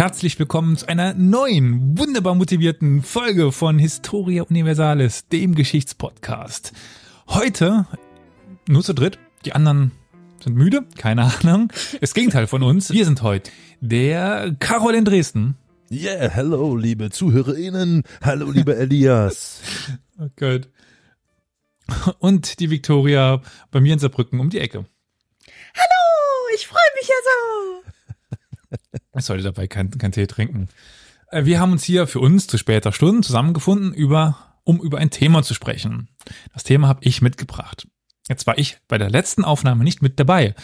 Herzlich willkommen zu einer neuen, wunderbar motivierten Folge von Historia Universalis, dem Geschichtspodcast. Heute nur zu dritt, die anderen sind müde, keine Ahnung. Das Gegenteil von uns, wir sind heute der Carol in Dresden. Yeah, hello, liebe ZuhörerInnen. Hallo, lieber Elias. oh Gott. Und die Viktoria bei mir in Saarbrücken um die Ecke. Hallo, ich freue mich ja so. Ich sollte dabei keinen kein Tee trinken. Äh, wir haben uns hier für uns zu später Stunde zusammengefunden, über, um über ein Thema zu sprechen. Das Thema habe ich mitgebracht. Jetzt war ich bei der letzten Aufnahme nicht mit dabei.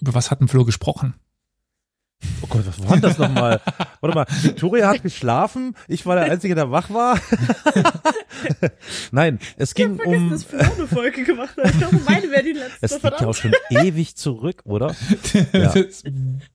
Über was hat hatten Flo gesprochen? Oh Gott, was war denn das nochmal? Warte mal, Victoria hat geschlafen, ich war der Einzige, der wach war. Nein, es ich ging vergessen, um... Ich dass eine Folge gemacht hat. Ich glaube, meine wäre die letzte. Es liegt ja auch schon ewig zurück, oder? Ja. Das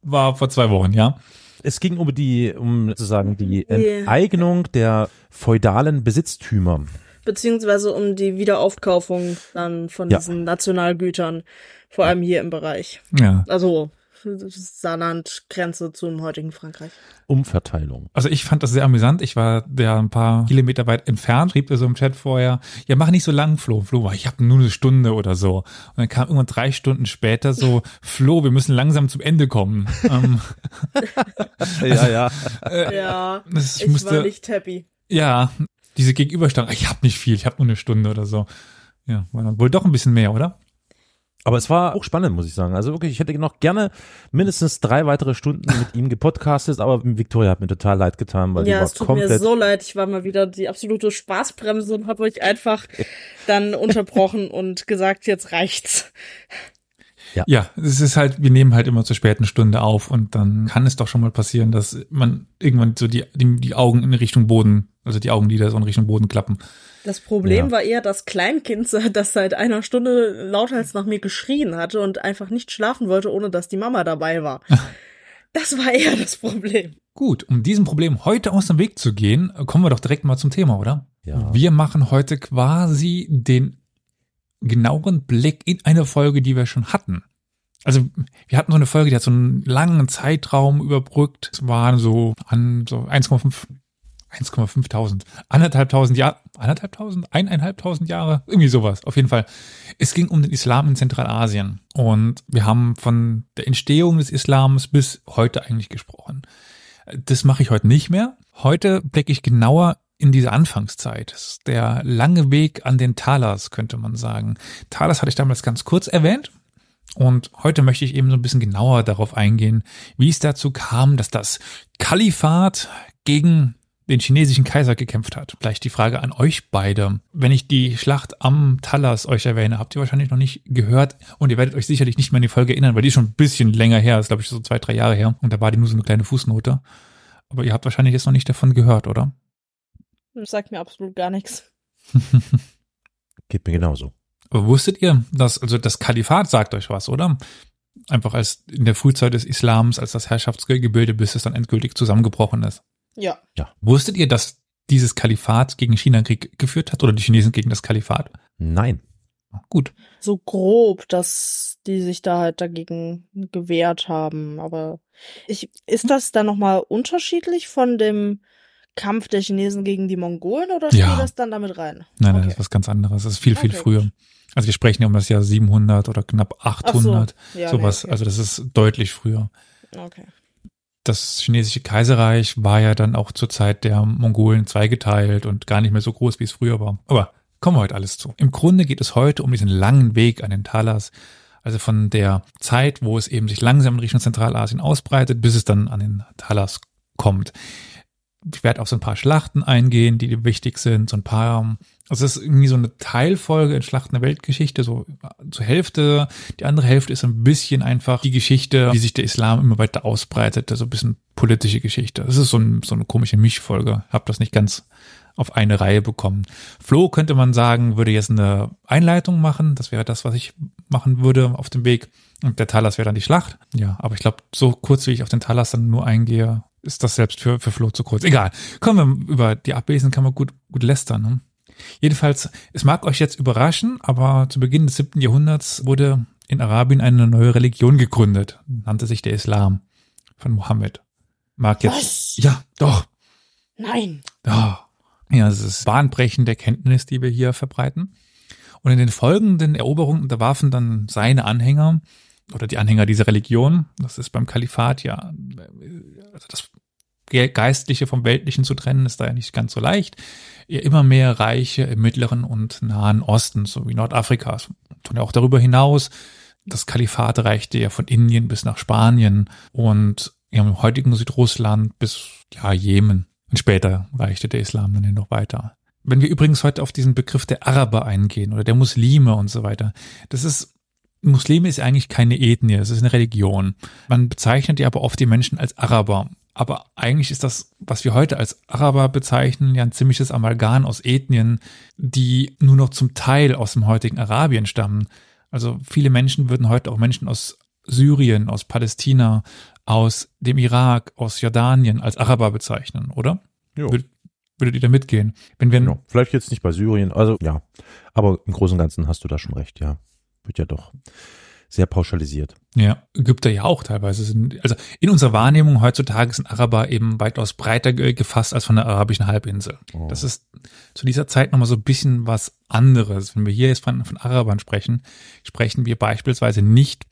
war vor zwei Wochen, ja. Es ging um die, um sozusagen die Enteignung der feudalen Besitztümer. Beziehungsweise um die Wiederaufkaufung dann von ja. diesen Nationalgütern, vor allem hier im Bereich. Ja. Also Saarland-Grenze zum heutigen Frankreich. Umverteilung. Also ich fand das sehr amüsant. Ich war ja ein paar Kilometer weit entfernt, schrieb er so im Chat vorher, ja, mach nicht so lang, Flo. Flo, war, ich habe nur eine Stunde oder so. Und dann kam irgendwann drei Stunden später so, Flo, wir müssen langsam zum Ende kommen. also, ja, ja. Äh, äh ja, ich musste, war nicht happy. Ja, diese Gegenüberstellung, ich habe nicht viel, ich habe nur eine Stunde oder so. Ja, war dann wohl doch ein bisschen mehr, oder? Aber es war auch spannend, muss ich sagen. Also wirklich, ich hätte noch gerne mindestens drei weitere Stunden mit ihm gepodcastet, aber Victoria hat mir total leid getan, weil ja, die war es tut komplett mir so leid. Ich war mal wieder die absolute Spaßbremse und habe euch einfach dann unterbrochen und gesagt, jetzt reicht's. Ja. ja, es ist halt, wir nehmen halt immer zur späten Stunde auf und dann kann es doch schon mal passieren, dass man irgendwann so die, die, die Augen in Richtung Boden, also die Augenlider so in Richtung Boden klappen. Das Problem ja. war eher das Kleinkind, das seit einer Stunde lauthals nach mir geschrien hatte und einfach nicht schlafen wollte, ohne dass die Mama dabei war. Das war eher das Problem. Gut, um diesem Problem heute aus dem Weg zu gehen, kommen wir doch direkt mal zum Thema, oder? Ja. Wir machen heute quasi den genaueren Blick in eine Folge, die wir schon hatten. Also wir hatten so eine Folge, die hat so einen langen Zeitraum überbrückt. Es waren so an so 1,5.000, anderthalbtausend Jahre, anderthalbtausend, eineinhalbtausend Jahre, irgendwie sowas, auf jeden Fall. Es ging um den Islam in Zentralasien und wir haben von der Entstehung des Islams bis heute eigentlich gesprochen. Das mache ich heute nicht mehr. Heute blicke ich genauer in diese Anfangszeit. Das ist der lange Weg an den Talas, könnte man sagen. Talas hatte ich damals ganz kurz erwähnt. Und heute möchte ich eben so ein bisschen genauer darauf eingehen, wie es dazu kam, dass das Kalifat gegen den chinesischen Kaiser gekämpft hat. Gleich die Frage an euch beide. Wenn ich die Schlacht am Talas euch erwähne, habt ihr wahrscheinlich noch nicht gehört und ihr werdet euch sicherlich nicht mehr an die Folge erinnern, weil die ist schon ein bisschen länger her, ist glaube ich so zwei, drei Jahre her und da war die nur so eine kleine Fußnote. Aber ihr habt wahrscheinlich jetzt noch nicht davon gehört, oder? Das sagt mir absolut gar nichts. Geht mir genauso. Aber wusstet ihr, dass, also das Kalifat sagt euch was, oder? Einfach als in der Frühzeit des Islams, als das Herrschaftsgebilde, bis es dann endgültig zusammengebrochen ist. Ja. ja. Wusstet ihr, dass dieses Kalifat gegen China Krieg geführt hat oder die Chinesen gegen das Kalifat? Nein. Ah, gut. So grob, dass die sich da halt dagegen gewehrt haben. Aber ich, ist das dann nochmal unterschiedlich von dem Kampf der Chinesen gegen die Mongolen oder spielt ja. das dann damit rein? Nein, nein, okay. das ist was ganz anderes. Das ist viel, viel okay. früher. Also wir sprechen ja um das Jahr 700 oder knapp 800, so. ja, sowas. Okay, also das ist deutlich früher. Okay das chinesische Kaiserreich war ja dann auch zur Zeit der Mongolen zweigeteilt und gar nicht mehr so groß, wie es früher war. Aber kommen wir heute alles zu. Im Grunde geht es heute um diesen langen Weg an den Talas, also von der Zeit, wo es eben sich langsam in Richtung Zentralasien ausbreitet, bis es dann an den Talas kommt ich werde auf so ein paar Schlachten eingehen, die wichtig sind, so ein paar. Also es ist irgendwie so eine Teilfolge in Schlachten der Weltgeschichte, so zur Hälfte. Die andere Hälfte ist ein bisschen einfach die Geschichte, wie sich der Islam immer weiter ausbreitet, also ein bisschen politische Geschichte. Es ist so, ein, so eine komische Mischfolge. Hab das nicht ganz auf eine Reihe bekommen. Flo könnte man sagen, würde jetzt eine Einleitung machen. Das wäre das, was ich machen würde auf dem Weg. Und der Talas wäre dann die Schlacht. Ja, aber ich glaube, so kurz wie ich auf den Talas dann nur eingehe, ist das selbst für, für Flo zu kurz. Egal. Kommen wir über die Abwesen kann man gut, gut lästern. Ne? Jedenfalls, es mag euch jetzt überraschen, aber zu Beginn des siebten Jahrhunderts wurde in Arabien eine neue Religion gegründet, nannte sich der Islam von Mohammed. Mag jetzt. Was? Ja, doch. Nein. Ja. Ja, es ist bahnbrechende Kenntnis, die wir hier verbreiten. Und in den folgenden Eroberungen unterwarfen dann seine Anhänger oder die Anhänger dieser Religion. Das ist beim Kalifat ja, also das Geistliche vom Weltlichen zu trennen, ist da ja nicht ganz so leicht. ja, Immer mehr Reiche im Mittleren und Nahen Osten, so wie Nordafrika, und auch darüber hinaus. Das Kalifat reichte ja von Indien bis nach Spanien und im heutigen Südrussland bis ja, Jemen. Und später reichte der Islam dann noch weiter. Wenn wir übrigens heute auf diesen Begriff der Araber eingehen oder der Muslime und so weiter, das ist Muslime ist eigentlich keine Ethnie, es ist eine Religion. Man bezeichnet ja aber oft die Menschen als Araber. Aber eigentlich ist das, was wir heute als Araber bezeichnen, ja ein ziemliches Amalgam aus Ethnien, die nur noch zum Teil aus dem heutigen Arabien stammen. Also viele Menschen würden heute auch Menschen aus Syrien, aus Palästina, aus dem Irak, aus Jordanien als Araber bezeichnen, oder? Jo. Wür würdet ihr da mitgehen? Wenn wir genau. Vielleicht jetzt nicht bei Syrien, also ja. Aber im Großen und Ganzen hast du da schon recht, ja wird ja doch sehr pauschalisiert. Ja, Ägypter ja auch teilweise. Sind, also in unserer Wahrnehmung heutzutage sind Araber eben weitaus breiter gefasst als von der arabischen Halbinsel. Oh. Das ist zu dieser Zeit nochmal so ein bisschen was anderes. Wenn wir hier jetzt von, von Arabern sprechen, sprechen wir beispielsweise nicht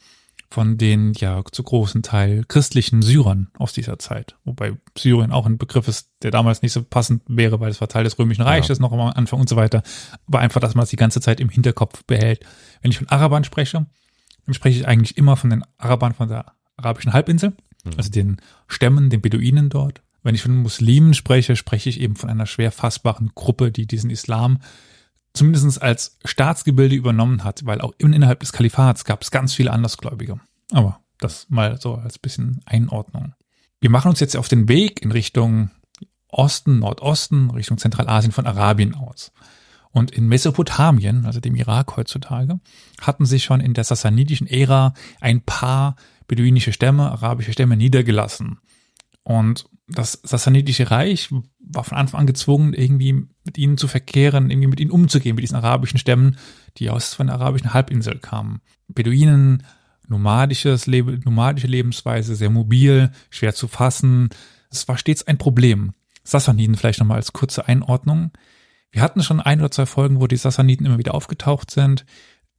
von den ja zu großen Teil christlichen Syrern aus dieser Zeit. Wobei Syrien auch ein Begriff ist, der damals nicht so passend wäre, weil es war Teil des Römischen Reiches ja. noch am Anfang und so weiter. Aber einfach, dass man das die ganze Zeit im Hinterkopf behält. Wenn ich von Arabern spreche, dann spreche ich eigentlich immer von den Arabern von der arabischen Halbinsel, mhm. also den Stämmen, den Beduinen dort. Wenn ich von Muslimen spreche, spreche ich eben von einer schwer fassbaren Gruppe, die diesen Islam zumindest als Staatsgebilde übernommen hat, weil auch innerhalb des Kalifats gab es ganz viele Andersgläubige. Aber das mal so als bisschen Einordnung. Wir machen uns jetzt auf den Weg in Richtung Osten, Nordosten, Richtung Zentralasien von Arabien aus. Und in Mesopotamien, also dem Irak heutzutage, hatten sich schon in der sassanidischen Ära ein paar beduinische Stämme, arabische Stämme niedergelassen. Und das sassanidische Reich war von Anfang an gezwungen, irgendwie mit ihnen zu verkehren, irgendwie mit ihnen umzugehen, mit diesen arabischen Stämmen, die aus von der arabischen Halbinsel kamen. Beduinen, nomadisches Leben, nomadische Lebensweise, sehr mobil, schwer zu fassen. Es war stets ein Problem. Sassaniden vielleicht nochmal als kurze Einordnung. Wir hatten schon ein oder zwei Folgen, wo die Sassaniden immer wieder aufgetaucht sind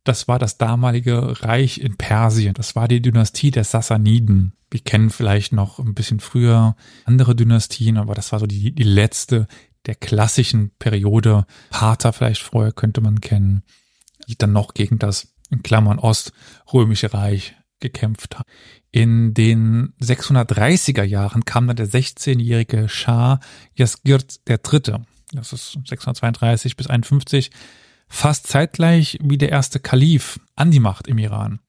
das war das damalige Reich in Persien. Das war die Dynastie der Sassaniden. Wir kennen vielleicht noch ein bisschen früher andere Dynastien, aber das war so die, die letzte der klassischen Periode. Pater vielleicht vorher könnte man kennen, die dann noch gegen das, in Klammern Oströmische Reich gekämpft haben. In den 630er Jahren kam dann der 16-jährige Schah Yasgirt III. Das ist 632 bis 51 fast zeitgleich wie der erste Kalif an die Macht im Iran.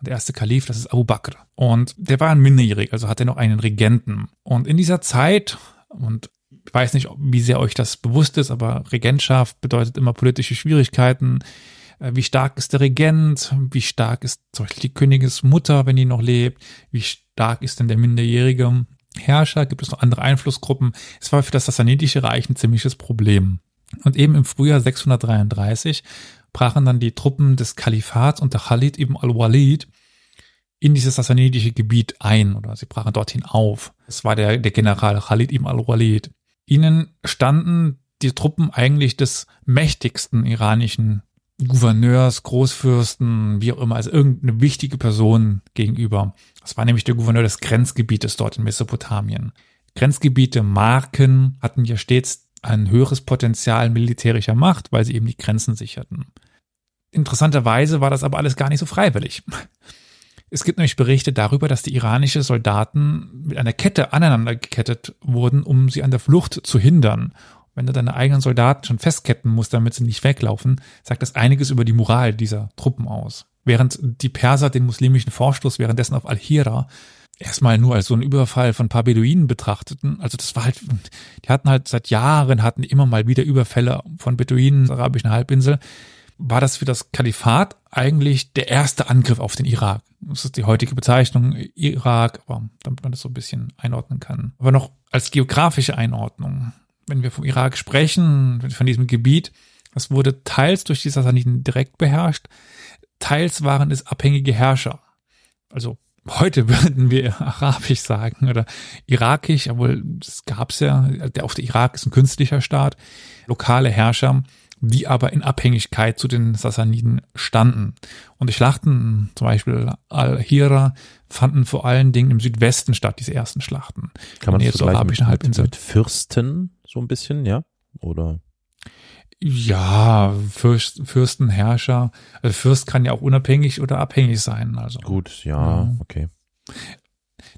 Und der erste Kalif, das ist Abu Bakr. Und der war ein Minderjähriger, also hatte noch einen Regenten. Und in dieser Zeit, und ich weiß nicht, wie sehr euch das bewusst ist, aber Regentschaft bedeutet immer politische Schwierigkeiten. Äh, wie stark ist der Regent? Wie stark ist zum Beispiel die Königesmutter, wenn die noch lebt? Wie stark ist denn der minderjährige Herrscher? Gibt es noch andere Einflussgruppen? Es war für das Sassanidische Reich ein ziemliches Problem. Und eben im Frühjahr 633 brachen dann die Truppen des Kalifats unter Khalid ibn al-Walid in dieses sassanidische Gebiet ein oder sie brachen dorthin auf. Es war der, der General Khalid ibn al-Walid. Ihnen standen die Truppen eigentlich des mächtigsten iranischen Gouverneurs, Großfürsten, wie auch immer, also irgendeine wichtige Person gegenüber. Das war nämlich der Gouverneur des Grenzgebietes dort in Mesopotamien. Grenzgebiete, Marken hatten ja stets ein höheres Potenzial militärischer Macht, weil sie eben die Grenzen sicherten. Interessanterweise war das aber alles gar nicht so freiwillig. Es gibt nämlich Berichte darüber, dass die iranischen Soldaten mit einer Kette aneinander gekettet wurden, um sie an der Flucht zu hindern. Und wenn du deine eigenen Soldaten schon festketten musst, damit sie nicht weglaufen, sagt das einiges über die Moral dieser Truppen aus. Während die Perser den muslimischen Vorstoß währenddessen auf Al-Hira erstmal nur als so einen Überfall von ein paar Beduinen betrachteten. Also das war halt, die hatten halt seit Jahren, hatten immer mal wieder Überfälle von Beduinen der arabischen Halbinsel. War das für das Kalifat eigentlich der erste Angriff auf den Irak? Das ist die heutige Bezeichnung Irak, aber damit man das so ein bisschen einordnen kann. Aber noch als geografische Einordnung. Wenn wir vom Irak sprechen, von diesem Gebiet, das wurde teils durch die Sassaniden direkt beherrscht, teils waren es abhängige Herrscher. Also heute würden wir Arabisch sagen oder Irakisch, obwohl das gab's ja, der, auch der Irak ist ein künstlicher Staat, lokale Herrscher, die aber in Abhängigkeit zu den Sassaniden standen. Und die Schlachten, zum Beispiel Al-Hira, fanden vor allen Dingen im Südwesten statt, diese ersten Schlachten. Kann man das jetzt mit, mit Fürsten so ein bisschen, ja? Oder? Ja, Fürst, Fürstenherrscher. Also Fürst kann ja auch unabhängig oder abhängig sein. Also. Gut, ja, ja. okay.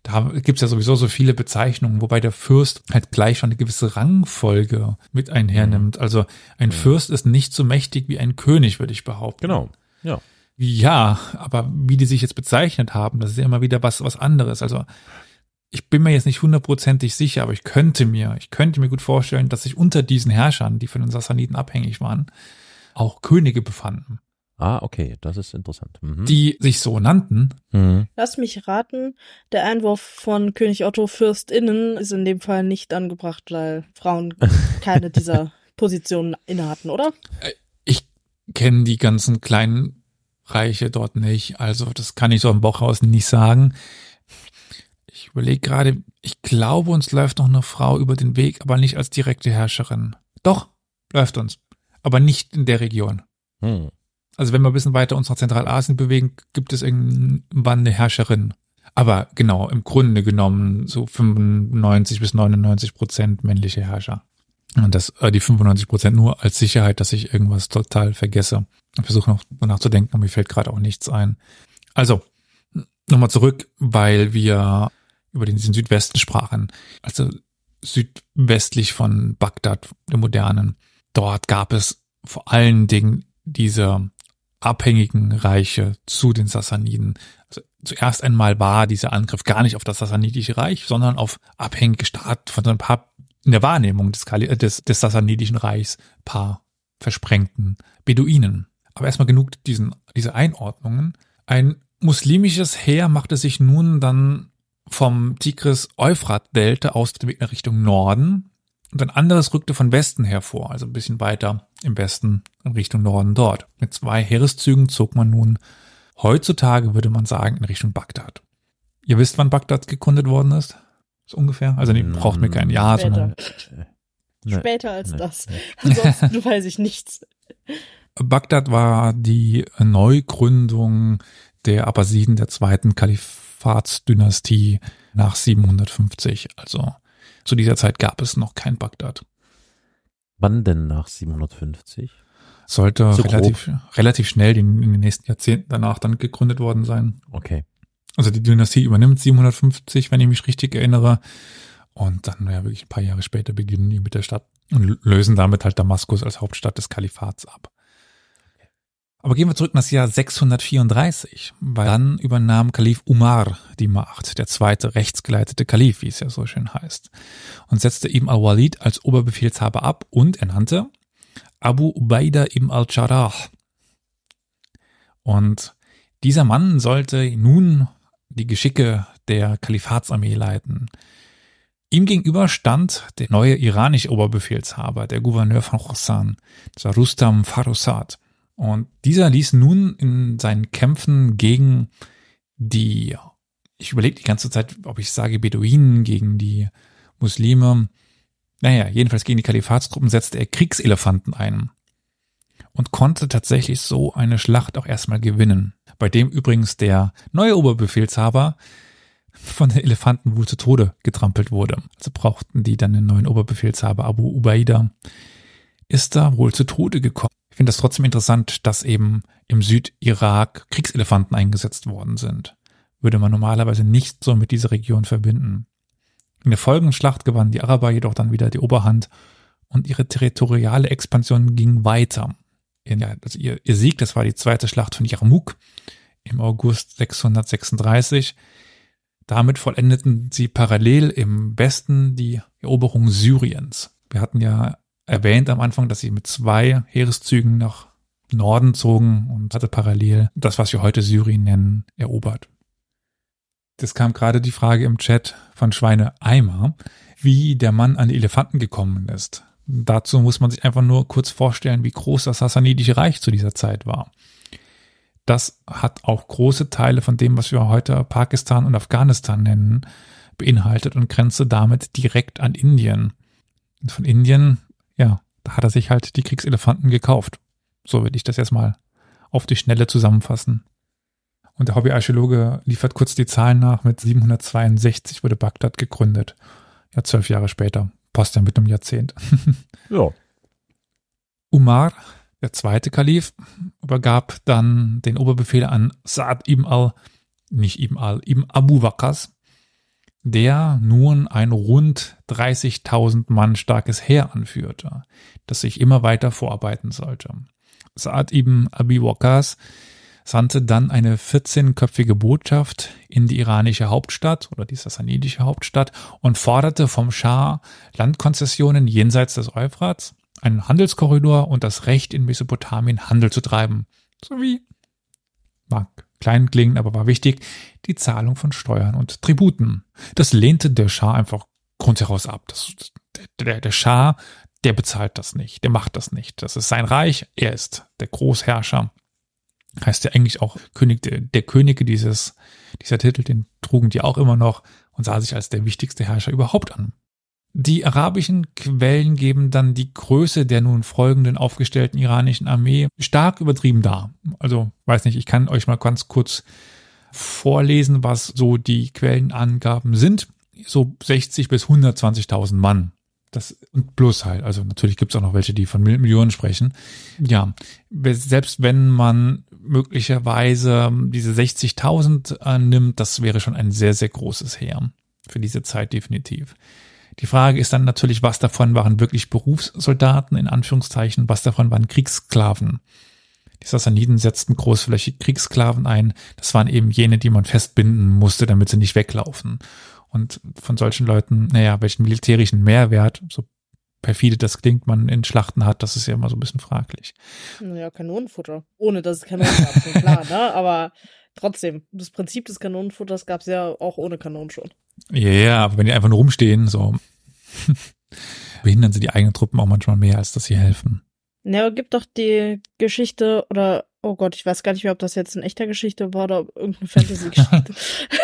Da gibt's ja sowieso so viele Bezeichnungen, wobei der Fürst halt gleich schon eine gewisse Rangfolge mit einhernimmt. Mhm. Also ein ja. Mhm. Fürst ist nicht so mächtig wie ein König, würde ich behaupten. Genau, ja. Ja, aber wie die sich jetzt bezeichnet haben, das ist ja immer wieder was, was anderes. Also ich bin mir jetzt nicht hundertprozentig sicher, aber ich könnte mir, ich könnte mir gut vorstellen, dass sich unter diesen Herrschern, die von den Sassaniden abhängig waren, auch Könige befanden. Ah, okay, das ist interessant. Mhm. Die sich so nannten. Mhm. Lass mich raten, der Einwurf von König Otto Fürstinnen ist in dem Fall nicht angebracht, weil Frauen keine dieser Positionen innehatten, oder? Äh, ich kenne die ganzen kleinen Reiche dort nicht, also das kann ich so im Bauchhaus nicht sagen. Ich überlege gerade, ich glaube, uns läuft noch eine Frau über den Weg, aber nicht als direkte Herrscherin. Doch, läuft uns. Aber nicht in der Region. Hm. Also wenn wir ein bisschen weiter uns nach Zentralasien bewegen, gibt es irgendwann eine Herrscherin. Aber genau, im Grunde genommen so 95 bis 99 Prozent männliche Herrscher. Und das, äh, die 95 Prozent nur als Sicherheit, dass ich irgendwas total vergesse. Ich versuche noch nachzudenken, aber mir fällt gerade auch nichts ein. Also, nochmal zurück, weil wir über den Südwesten sprachen, also südwestlich von Bagdad, dem modernen. Dort gab es vor allen Dingen diese abhängigen Reiche zu den Sassaniden. Also zuerst einmal war dieser Angriff gar nicht auf das Sassanidische Reich, sondern auf abhängige Staaten von so ein paar in der Wahrnehmung des, äh, des, des Sassanidischen Reichs paar versprengten Beduinen. Aber erstmal genug diesen, diese Einordnungen. Ein muslimisches Heer machte sich nun dann vom Tigris-Euphrat-Delta aus dem Weg nach Richtung Norden und ein anderes rückte von Westen hervor, also ein bisschen weiter im Westen in Richtung Norden dort. Mit zwei Heereszügen zog man nun heutzutage, würde man sagen, in Richtung Bagdad. Ihr wisst, wann Bagdad gegründet worden ist? So ungefähr? Also nee, braucht mir mm. kein Jahr, sondern. Später als das. Ansonsten weiß ich nichts. Bagdad war die Neugründung der Abbasiden der zweiten Kalif saffads nach 750. Also zu dieser Zeit gab es noch kein Bagdad. Wann denn nach 750? Sollte so relativ, relativ schnell in, in den nächsten Jahrzehnten danach dann gegründet worden sein. Okay. Also die Dynastie übernimmt 750, wenn ich mich richtig erinnere. Und dann, ja, wirklich ein paar Jahre später beginnen die mit der Stadt und lösen damit halt Damaskus als Hauptstadt des Kalifats ab. Aber gehen wir zurück in das Jahr 634, weil dann übernahm Kalif Umar die Macht, der zweite rechtsgeleitete Kalif, wie es ja so schön heißt, und setzte ihm al-Walid als Oberbefehlshaber ab und ernannte Abu Ubaidah ibn al-Jarrah. Und dieser Mann sollte nun die Geschicke der Kalifatsarmee leiten. Ihm gegenüber stand der neue iranische Oberbefehlshaber, der Gouverneur von Khorasan, das war Rustam Farusad. Und dieser ließ nun in seinen Kämpfen gegen die, ich überlege die ganze Zeit, ob ich sage Beduinen, gegen die Muslime, naja, jedenfalls gegen die Kalifatstruppen setzte er Kriegselefanten ein und konnte tatsächlich so eine Schlacht auch erstmal gewinnen, bei dem übrigens der neue Oberbefehlshaber von den Elefanten wohl zu Tode getrampelt wurde. Also brauchten die dann den neuen Oberbefehlshaber Abu Ubaida, ist da wohl zu Tode gekommen ich finde das trotzdem interessant, dass eben im Südirak Kriegselefanten eingesetzt worden sind. Würde man normalerweise nicht so mit dieser Region verbinden. In der folgenden Schlacht gewannen die Araber jedoch dann wieder die Oberhand und ihre territoriale Expansion ging weiter. Also ihr, ihr Sieg, das war die zweite Schlacht von Yarmouk im August 636. Damit vollendeten sie parallel im Westen die Eroberung Syriens. Wir hatten ja erwähnt am Anfang, dass sie mit zwei Heereszügen nach Norden zogen und hatte parallel das, was wir heute Syrien nennen, erobert. Es kam gerade die Frage im Chat von Schweine Eimer, wie der Mann an die Elefanten gekommen ist. Dazu muss man sich einfach nur kurz vorstellen, wie groß das Sassanidische Reich zu dieser Zeit war. Das hat auch große Teile von dem, was wir heute Pakistan und Afghanistan nennen, beinhaltet und grenzte damit direkt an Indien. Und von Indien ja, da hat er sich halt die Kriegselefanten gekauft. So würde ich das erstmal auf die Schnelle zusammenfassen. Und der Hobbyarchäologe liefert kurz die Zahlen nach. Mit 762 wurde Bagdad gegründet. Ja, zwölf Jahre später. Passt ja mit einem Jahrzehnt. ja. Umar, der zweite Kalif, übergab dann den Oberbefehl an Saad ibn al, nicht ibn al, ibn Abu Waqas, der nun ein rund 30.000 Mann starkes Heer anführte, das sich immer weiter vorarbeiten sollte. Saad ibn Abi Waqqas sandte dann eine 14-köpfige Botschaft in die iranische Hauptstadt oder die sassanidische Hauptstadt und forderte vom Schah Landkonzessionen jenseits des Euphrats, einen Handelskorridor und das Recht in Mesopotamien Handel zu treiben, sowie Mark klein klingen, aber war wichtig, die Zahlung von Steuern und Tributen. Das lehnte der Schah einfach grundheraus ab. Das, der, der Schah, der bezahlt das nicht, der macht das nicht. Das ist sein Reich, er ist der Großherrscher. Heißt ja eigentlich auch König der, der Könige, dieses, dieser Titel, den trugen die auch immer noch und sah sich als der wichtigste Herrscher überhaupt an. Die arabischen Quellen geben dann die Größe der nun folgenden aufgestellten iranischen Armee stark übertrieben dar. Also, weiß nicht, ich kann euch mal ganz kurz vorlesen, was so die Quellenangaben sind. So 60 bis 120.000 Mann. Das und plus halt. Also natürlich gibt es auch noch welche, die von Millionen sprechen. Ja, selbst wenn man möglicherweise diese 60.000 äh, nimmt, das wäre schon ein sehr, sehr großes Heer für diese Zeit definitiv. Die Frage ist dann natürlich, was davon waren wirklich Berufssoldaten in Anführungszeichen, was davon waren Kriegssklaven. Die Sassaniden setzten großflächig Kriegssklaven ein. Das waren eben jene, die man festbinden musste, damit sie nicht weglaufen. Und von solchen Leuten, naja, welchen militärischen Mehrwert, so perfide das klingt, man in Schlachten hat, das ist ja immer so ein bisschen fraglich. Naja, Kanonenfutter. Ohne dass es Kanonen gab, so klar, ne? Aber trotzdem, das Prinzip des Kanonenfutters gab es ja auch ohne Kanonen schon. Ja, yeah, aber wenn die einfach nur rumstehen, so behindern sie die eigenen Truppen auch manchmal mehr, als dass sie helfen. Ja, aber gibt doch die Geschichte oder oh Gott, ich weiß gar nicht mehr, ob das jetzt eine echte Geschichte war oder irgendeine Fantasy-Geschichte.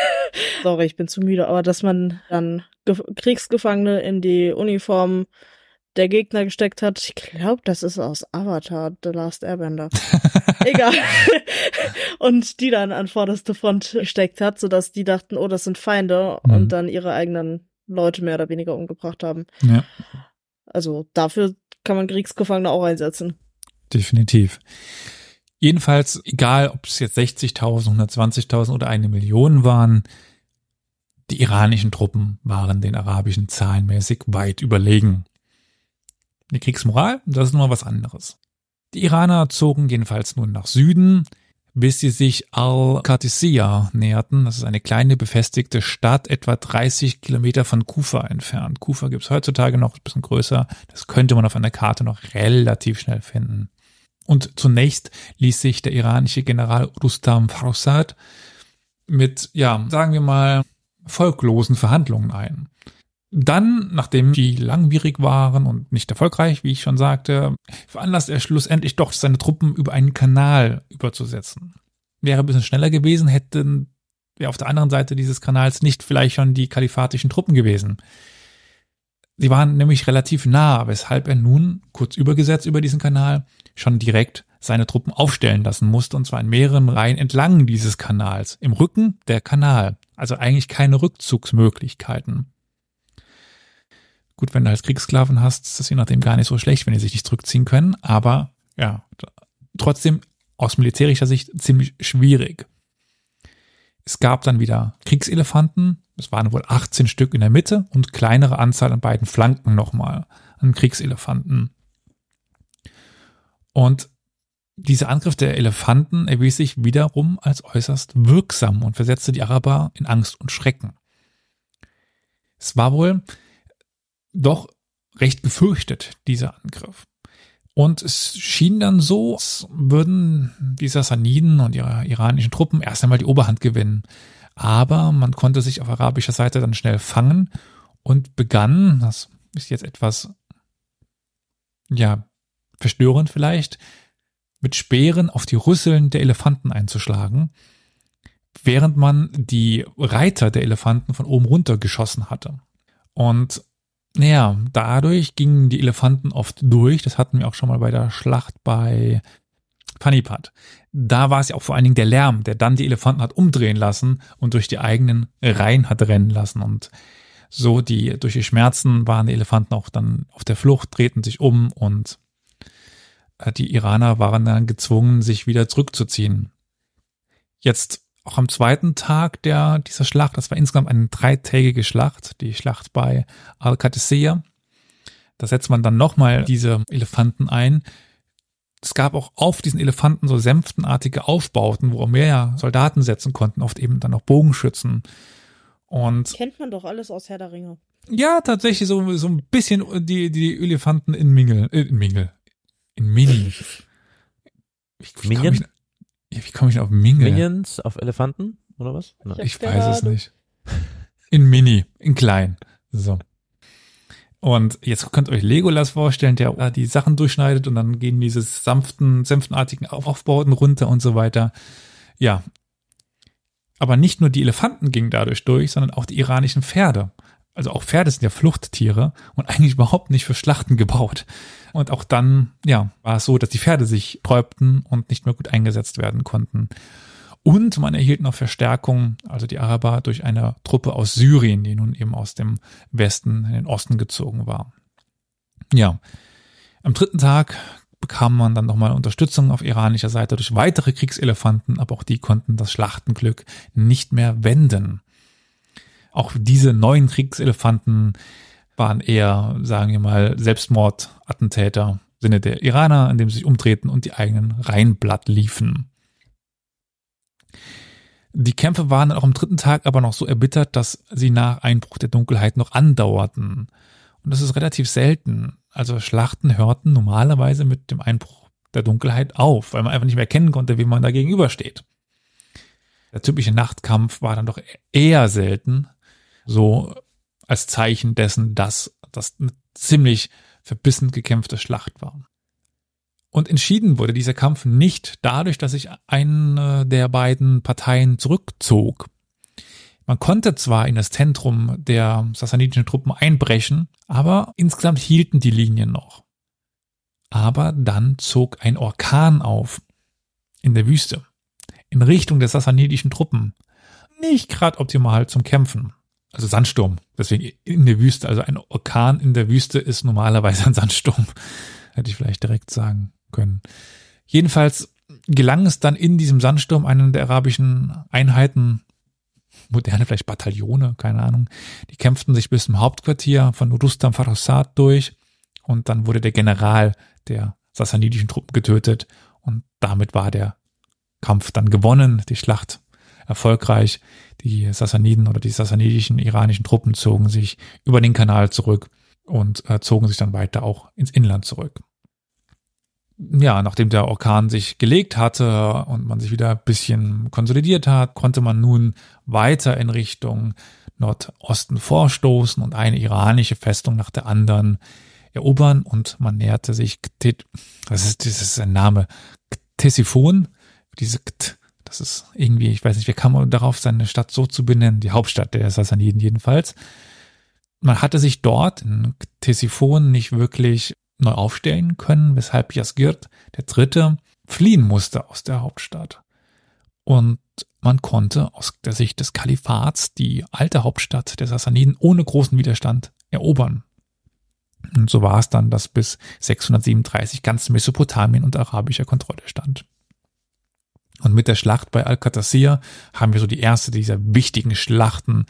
Sorry, ich bin zu müde, aber dass man dann Ge Kriegsgefangene in die Uniform der Gegner gesteckt hat, ich glaube, das ist aus Avatar, The Last Airbender. Egal. und die dann an vorderste Front gesteckt hat, sodass die dachten, oh, das sind Feinde mhm. und dann ihre eigenen Leute mehr oder weniger umgebracht haben. Ja. Also dafür kann man Kriegsgefangene auch einsetzen. Definitiv. Jedenfalls, egal ob es jetzt 60.000, 120.000 oder eine Million waren, die iranischen Truppen waren den arabischen zahlenmäßig weit überlegen. Eine Kriegsmoral, das ist nochmal was anderes. Die Iraner zogen jedenfalls nun nach Süden, bis sie sich Al-Qadisiyah näherten. Das ist eine kleine befestigte Stadt, etwa 30 Kilometer von Kufa entfernt. Kufa gibt es heutzutage noch ein bisschen größer. Das könnte man auf einer Karte noch relativ schnell finden. Und zunächst ließ sich der iranische General Rustam Farsad mit, ja, sagen wir mal, folglosen Verhandlungen ein. Dann, nachdem die langwierig waren und nicht erfolgreich, wie ich schon sagte, veranlasst er schlussendlich doch, seine Truppen über einen Kanal überzusetzen. Wäre ein bisschen schneller gewesen, hätten wir auf der anderen Seite dieses Kanals nicht vielleicht schon die kalifatischen Truppen gewesen. Sie waren nämlich relativ nah, weshalb er nun, kurz übergesetzt über diesen Kanal, schon direkt seine Truppen aufstellen lassen musste, und zwar in mehreren Reihen entlang dieses Kanals, im Rücken der Kanal, also eigentlich keine Rückzugsmöglichkeiten. Gut, wenn du als halt Kriegssklaven hast, ist das je nachdem gar nicht so schlecht, wenn die sich nicht zurückziehen können, aber ja, trotzdem aus militärischer Sicht ziemlich schwierig. Es gab dann wieder Kriegselefanten, es waren wohl 18 Stück in der Mitte und kleinere Anzahl an beiden Flanken nochmal an Kriegselefanten. Und dieser Angriff der Elefanten erwies sich wiederum als äußerst wirksam und versetzte die Araber in Angst und Schrecken. Es war wohl doch recht gefürchtet, dieser Angriff. Und es schien dann so, als würden die Sassaniden und ihre iranischen Truppen erst einmal die Oberhand gewinnen. Aber man konnte sich auf arabischer Seite dann schnell fangen und begann, das ist jetzt etwas, ja, verstörend vielleicht, mit Speeren auf die Rüsseln der Elefanten einzuschlagen, während man die Reiter der Elefanten von oben runter geschossen hatte. Und naja, dadurch gingen die Elefanten oft durch. Das hatten wir auch schon mal bei der Schlacht bei Panipat. Da war es ja auch vor allen Dingen der Lärm, der dann die Elefanten hat umdrehen lassen und durch die eigenen Reihen hat rennen lassen. Und so die, durch die Schmerzen waren die Elefanten auch dann auf der Flucht, drehten sich um und äh, die Iraner waren dann gezwungen, sich wieder zurückzuziehen. Jetzt auch am zweiten Tag der, dieser Schlacht, das war insgesamt eine dreitägige Schlacht, die Schlacht bei Al-Qadisiyah, da setzt man dann nochmal diese Elefanten ein. Es gab auch auf diesen Elefanten so sänftenartige Aufbauten, wo mehr Soldaten setzen konnten, oft eben dann auch Bogenschützen. Und Kennt man doch alles aus Herr der Ringe. Ja, tatsächlich so, so ein bisschen die, die Elefanten in Mingel, äh, in Mingel, in Mini. Äh, ich, ich Minion? Mich, ja, wie komme ich denn auf Minge? Minions auf Elefanten oder was? Ich, ich weiß Ahnung. es nicht. In Mini, in klein. So. Und jetzt könnt ihr euch Legolas vorstellen, der äh, die Sachen durchschneidet und dann gehen diese sanften, sanftenartigen Aufbauten runter und so weiter. Ja. Aber nicht nur die Elefanten gingen dadurch durch, sondern auch die iranischen Pferde. Also auch Pferde sind ja Fluchttiere und eigentlich überhaupt nicht für Schlachten gebaut. Und auch dann, ja, war es so, dass die Pferde sich träubten und nicht mehr gut eingesetzt werden konnten. Und man erhielt noch Verstärkung, also die Araber, durch eine Truppe aus Syrien, die nun eben aus dem Westen in den Osten gezogen war. Ja, am dritten Tag bekam man dann nochmal Unterstützung auf iranischer Seite durch weitere Kriegselefanten, aber auch die konnten das Schlachtenglück nicht mehr wenden. Auch diese neuen Kriegselefanten waren eher, sagen wir mal, Selbstmordattentäter im Sinne der Iraner, in dem sie sich umtreten und die eigenen Rheinblatt liefen. Die Kämpfe waren dann auch am dritten Tag aber noch so erbittert, dass sie nach Einbruch der Dunkelheit noch andauerten. Und das ist relativ selten. Also Schlachten hörten normalerweise mit dem Einbruch der Dunkelheit auf, weil man einfach nicht mehr erkennen konnte, wem man da gegenübersteht. Der typische Nachtkampf war dann doch eher selten. So als Zeichen dessen, dass das eine ziemlich verbissen gekämpfte Schlacht war. Und entschieden wurde dieser Kampf nicht dadurch, dass sich eine der beiden Parteien zurückzog. Man konnte zwar in das Zentrum der sassanidischen Truppen einbrechen, aber insgesamt hielten die Linien noch. Aber dann zog ein Orkan auf in der Wüste in Richtung der sassanidischen Truppen. Nicht gerade optimal zum Kämpfen also Sandsturm. Deswegen in der Wüste. Also ein Orkan in der Wüste ist normalerweise ein Sandsturm. Hätte ich vielleicht direkt sagen können. Jedenfalls gelang es dann in diesem Sandsturm einen der arabischen Einheiten, moderne vielleicht Bataillone, keine Ahnung, die kämpften sich bis zum Hauptquartier von Rustam Farhasad durch und dann wurde der General der sassanidischen Truppen getötet und damit war der Kampf dann gewonnen, die Schlacht erfolgreich. Die Sassaniden oder die sassanidischen iranischen Truppen zogen sich über den Kanal zurück und äh, zogen sich dann weiter auch ins Inland zurück. Ja, nachdem der Orkan sich gelegt hatte und man sich wieder ein bisschen konsolidiert hat, konnte man nun weiter in Richtung Nordosten vorstoßen und eine iranische Festung nach der anderen erobern und man näherte sich, das ist, das ist ein Name, Ktesiphon, diese Kt das ist irgendwie, ich weiß nicht, wie kam man darauf, seine Stadt so zu benennen, die Hauptstadt der Sassaniden jedenfalls. Man hatte sich dort in Ctesiphon nicht wirklich neu aufstellen können, weshalb Jasgird der Dritte fliehen musste aus der Hauptstadt. Und man konnte aus der Sicht des Kalifats die alte Hauptstadt der Sassaniden ohne großen Widerstand erobern. Und so war es dann, dass bis 637 ganz Mesopotamien unter arabischer Kontrolle stand. Und mit der Schlacht bei Al-Qatasir haben wir so die erste dieser wichtigen Schlachten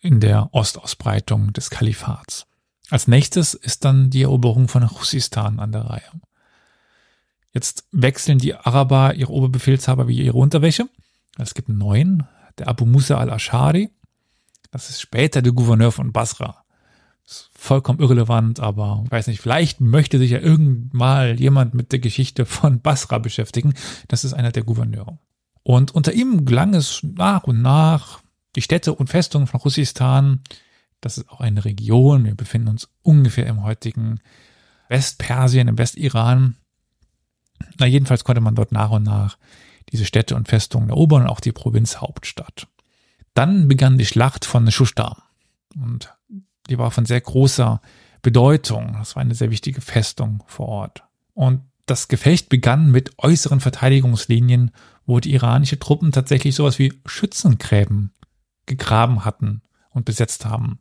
in der Ostausbreitung des Kalifats. Als nächstes ist dann die Eroberung von Russistan an der Reihe. Jetzt wechseln die Araber ihre Oberbefehlshaber wie ihre Unterwäsche. Es gibt einen neuen, der Abu Musa al-Ashari. Das ist später der Gouverneur von Basra. Ist vollkommen irrelevant, aber weiß nicht, vielleicht möchte sich ja irgendwann mal jemand mit der Geschichte von Basra beschäftigen. Das ist einer der Gouverneure. Und unter ihm gelang es nach und nach, die Städte und Festungen von Russistan, das ist auch eine Region, wir befinden uns ungefähr im heutigen Westpersien, im Westiran. Na, jedenfalls konnte man dort nach und nach diese Städte und Festungen erobern und auch die Provinzhauptstadt. Dann begann die Schlacht von Shushtar. Und die war von sehr großer Bedeutung. Das war eine sehr wichtige Festung vor Ort. Und das Gefecht begann mit äußeren Verteidigungslinien, wo die iranische Truppen tatsächlich sowas wie Schützengräben gegraben hatten und besetzt haben.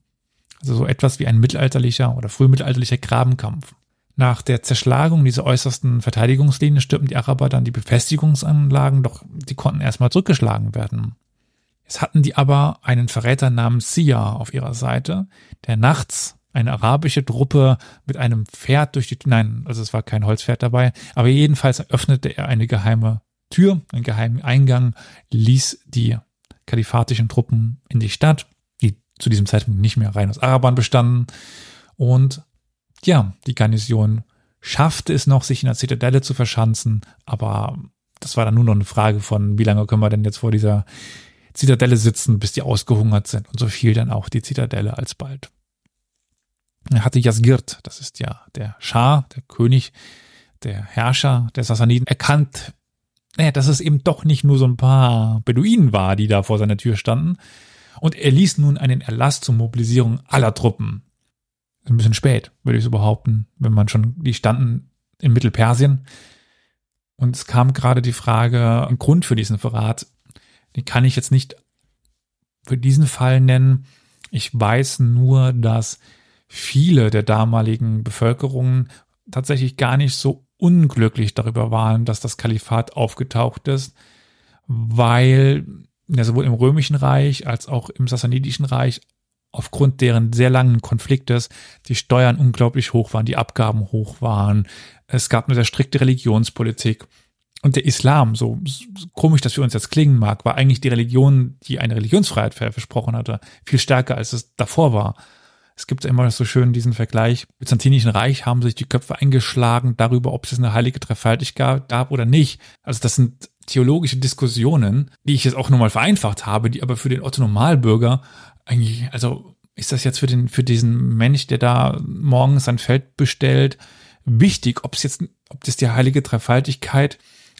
Also so etwas wie ein mittelalterlicher oder frühmittelalterlicher Grabenkampf. Nach der Zerschlagung dieser äußersten Verteidigungslinie stürmten die Araber dann die Befestigungsanlagen, doch die konnten erstmal zurückgeschlagen werden. Es hatten die aber einen Verräter namens Sia auf ihrer Seite, der nachts eine arabische Truppe mit einem Pferd durch die, nein, also es war kein Holzpferd dabei, aber jedenfalls öffnete er eine geheime Tür, einen geheimen Eingang, ließ die kalifatischen Truppen in die Stadt, die zu diesem Zeitpunkt nicht mehr rein aus Arabern bestanden. Und ja, die Garnison schaffte es noch, sich in der Zitadelle zu verschanzen, aber das war dann nur noch eine Frage von, wie lange können wir denn jetzt vor dieser Zitadelle sitzen, bis die ausgehungert sind. Und so fiel dann auch die Zitadelle alsbald. Er hatte Jasgirt, das ist ja der Schah, der König, der Herrscher der Sassaniden, erkannt, naja, dass es eben doch nicht nur so ein paar Beduinen war, die da vor seiner Tür standen. Und er ließ nun einen Erlass zur Mobilisierung aller Truppen. Ein bisschen spät, würde ich so behaupten, wenn man schon, die standen in Mittelpersien. Und es kam gerade die Frage, ein Grund für diesen Verrat die kann ich jetzt nicht für diesen Fall nennen. Ich weiß nur, dass viele der damaligen Bevölkerungen tatsächlich gar nicht so unglücklich darüber waren, dass das Kalifat aufgetaucht ist, weil ja, sowohl im Römischen Reich als auch im Sassanidischen Reich aufgrund deren sehr langen Konfliktes die Steuern unglaublich hoch waren, die Abgaben hoch waren. Es gab eine sehr strikte Religionspolitik und der Islam, so, komisch das für uns jetzt klingen mag, war eigentlich die Religion, die eine Religionsfreiheit versprochen hatte, viel stärker als es davor war. Es gibt immer so schön diesen Vergleich. Im Byzantinischen Reich haben sich die Köpfe eingeschlagen darüber, ob es eine heilige Dreifaltigkeit gab, oder nicht. Also das sind theologische Diskussionen, die ich jetzt auch nochmal vereinfacht habe, die aber für den Otto Normalbürger eigentlich, also ist das jetzt für den, für diesen Mensch, der da morgens sein Feld bestellt, wichtig, ob es jetzt, ob das die heilige Dreifaltigkeit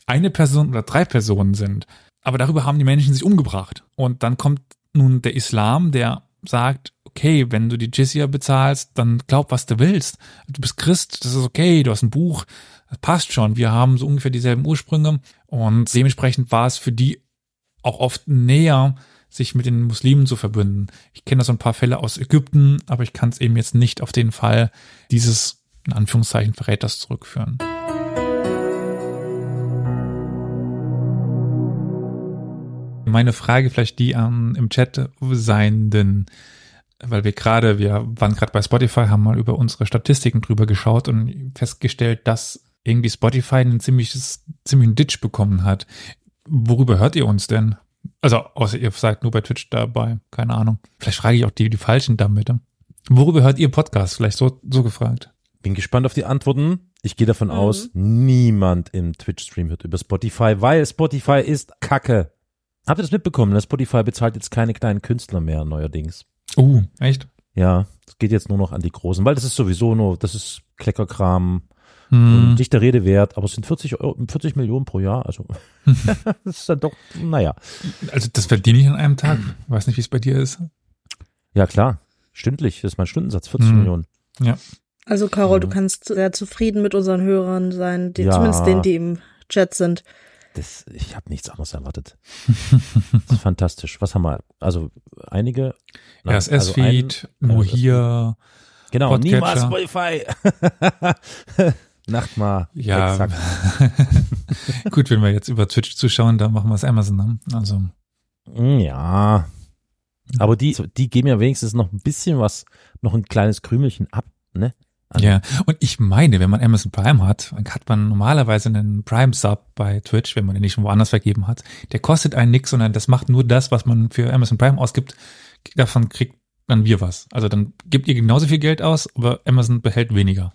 eine Person oder drei Personen sind. Aber darüber haben die Menschen sich umgebracht. Und dann kommt nun der Islam, der sagt, okay, wenn du die Jizya bezahlst, dann glaub, was du willst. Du bist Christ, das ist okay, du hast ein Buch, das passt schon. Wir haben so ungefähr dieselben Ursprünge. Und dementsprechend war es für die auch oft näher, sich mit den Muslimen zu verbünden. Ich kenne da so ein paar Fälle aus Ägypten, aber ich kann es eben jetzt nicht auf den Fall dieses, in Anführungszeichen, Verräters zurückführen. meine Frage vielleicht die ähm, im Chat sein, denn weil wir gerade, wir waren gerade bei Spotify, haben mal über unsere Statistiken drüber geschaut und festgestellt, dass irgendwie Spotify einen ziemliches, ziemlichen Ditch bekommen hat. Worüber hört ihr uns denn? Also, außer ihr seid nur bei Twitch dabei, keine Ahnung. Vielleicht frage ich auch die, die Falschen damit. Worüber hört ihr Podcasts? Vielleicht so, so gefragt. Bin gespannt auf die Antworten. Ich gehe davon mhm. aus, niemand im Twitch-Stream hört über Spotify, weil Spotify ist Kacke. Habt ihr das mitbekommen? Das Spotify bezahlt jetzt keine kleinen Künstler mehr neuerdings. Oh, uh, echt? Ja, es geht jetzt nur noch an die Großen, weil das ist sowieso nur, das ist Kleckerkram, hm. nicht der Rede wert, aber es sind 40, Euro, 40 Millionen pro Jahr, also das ist dann doch, naja. Also das verdiene ich an einem Tag, weiß nicht, wie es bei dir ist. Ja klar, stündlich, das ist mein Stundensatz, 40 hm. Millionen. Ja. Also Carol, du kannst sehr zufrieden mit unseren Hörern sein, die, ja. zumindest denen, die im Chat sind das, ich habe nichts anderes erwartet. fantastisch. Was haben wir? Also einige. RSS-Feed, also nur hier. Genau, niemals Spotify. Nacht mal. Ja. Gut, wenn wir jetzt über Twitch zuschauen, dann machen wir es Amazon. Ne? Also. Hm, ja. Aber die, die geben ja wenigstens noch ein bisschen was, noch ein kleines Krümelchen ab, ne? an. Also ja, und ich meine, wenn man Amazon Prime hat, dann hat man normalerweise einen Prime-Sub bei Twitch, wenn man den nicht schon woanders vergeben hat. Der kostet einen nix, sondern das macht nur das, was man für Amazon Prime ausgibt. Davon kriegt dann wir was. Also dann gibt ihr genauso viel Geld aus, aber Amazon behält weniger.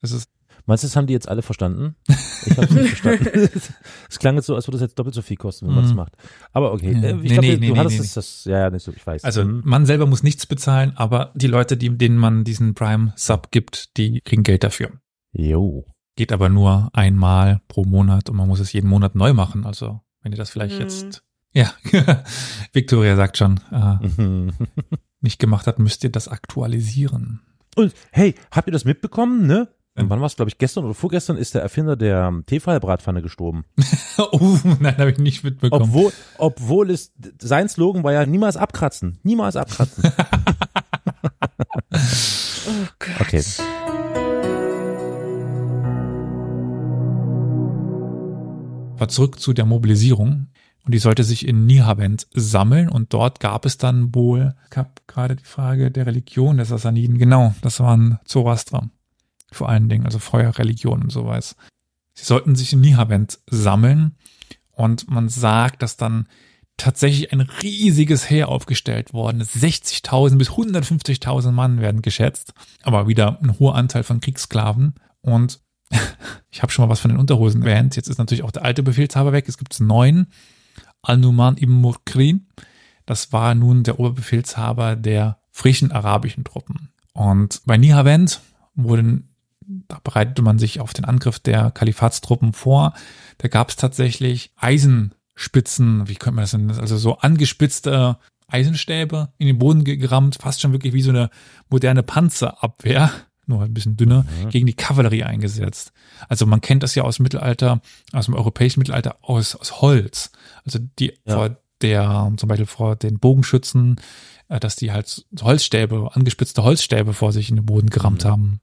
Das ist Meinst du, das haben die jetzt alle verstanden? Ich habe nicht verstanden. Es klang jetzt so, als würde es jetzt doppelt so viel kosten, wenn man das mhm. macht. Aber okay, ja. Äh, ich nee, glaub, nee, du nee, hattest nee, das, ja, ja, nicht so, ich weiß. Also mhm. man selber muss nichts bezahlen, aber die Leute, die, denen man diesen Prime-Sub gibt, die kriegen Geld dafür. Jo. Geht aber nur einmal pro Monat und man muss es jeden Monat neu machen. Also wenn ihr das vielleicht mhm. jetzt, ja, Victoria sagt schon, äh, nicht gemacht hat, müsst ihr das aktualisieren. Und hey, habt ihr das mitbekommen, ne? Und äh, wann war es, glaube ich, gestern oder vorgestern ist der Erfinder der ähm, Tefal-Bratpfanne gestorben. oh, nein, habe ich nicht mitbekommen. Obwohl, obwohl es, sein Slogan war ja niemals abkratzen, niemals abkratzen. oh Gott. Okay. War zurück zu der Mobilisierung. Und die sollte sich in Nihavend sammeln. Und dort gab es dann wohl, ich habe gerade die Frage der Religion der Sassaniden, genau, das waren Zoroastram vor allen Dingen, also Feuerreligion und sowas. Sie sollten sich in Nihavend sammeln und man sagt, dass dann tatsächlich ein riesiges Heer aufgestellt worden ist. 60.000 bis 150.000 Mann werden geschätzt, aber wieder ein hoher Anteil von Kriegssklaven und ich habe schon mal was von den Unterhosen erwähnt. Jetzt ist natürlich auch der alte Befehlshaber weg. Es gibt neun. Al-Numan ibn Murkrin. Das war nun der Oberbefehlshaber der frischen arabischen Truppen. Und bei Nihavend wurden da bereitete man sich auf den Angriff der Kalifatstruppen vor. Da gab es tatsächlich Eisenspitzen, wie könnte man das nennen, also so angespitzte Eisenstäbe in den Boden gerammt, fast schon wirklich wie so eine moderne Panzerabwehr, nur ein bisschen dünner, mhm. gegen die Kavallerie eingesetzt. Also man kennt das ja aus dem Mittelalter, aus dem europäischen Mittelalter aus, aus Holz. Also die ja. vor der, zum Beispiel vor den Bogenschützen, äh, dass die halt Holzstäbe, angespitzte Holzstäbe vor sich in den Boden gerammt mhm. haben.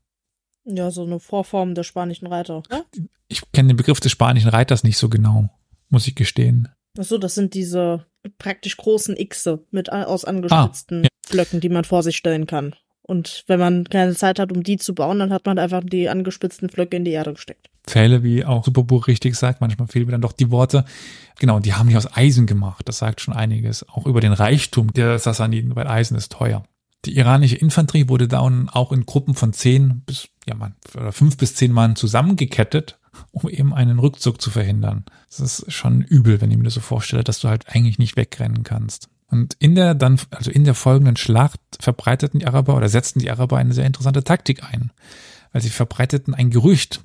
Ja, so eine Vorform der spanischen Reiter. Ne? Ich kenne den Begriff des spanischen Reiters nicht so genau, muss ich gestehen. Ach so, das sind diese praktisch großen Xe mit aus angespitzten ah, ja. Blöcken, die man vor sich stellen kann. Und wenn man keine Zeit hat, um die zu bauen, dann hat man einfach die angespitzten Flöcke in die Erde gesteckt. Zähle, wie auch Superbuch richtig sagt, manchmal fehlen mir dann doch die Worte. Genau, die haben die aus Eisen gemacht. Das sagt schon einiges. Auch über den Reichtum der Sassaniden, weil Eisen ist teuer. Die iranische Infanterie wurde dann auch in Gruppen von zehn bis, ja, man, fünf bis zehn Mann zusammengekettet, um eben einen Rückzug zu verhindern. Das ist schon übel, wenn ich mir das so vorstelle, dass du halt eigentlich nicht wegrennen kannst. Und in der dann, also in der folgenden Schlacht verbreiteten die Araber oder setzten die Araber eine sehr interessante Taktik ein. Weil sie verbreiteten ein Gerücht.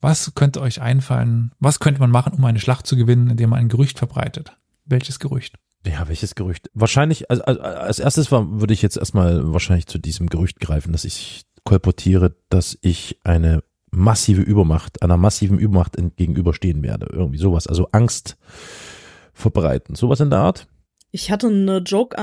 Was könnte euch einfallen? Was könnte man machen, um eine Schlacht zu gewinnen, indem man ein Gerücht verbreitet? Welches Gerücht? Ja, welches Gerücht? Wahrscheinlich, also, also, als erstes war, würde ich jetzt erstmal wahrscheinlich zu diesem Gerücht greifen, dass ich kolportiere, dass ich eine massive Übermacht, einer massiven Übermacht gegenüberstehen werde. Irgendwie sowas. Also Angst verbreiten. Sowas in der Art. Ich hatte eine Joke-Antwort,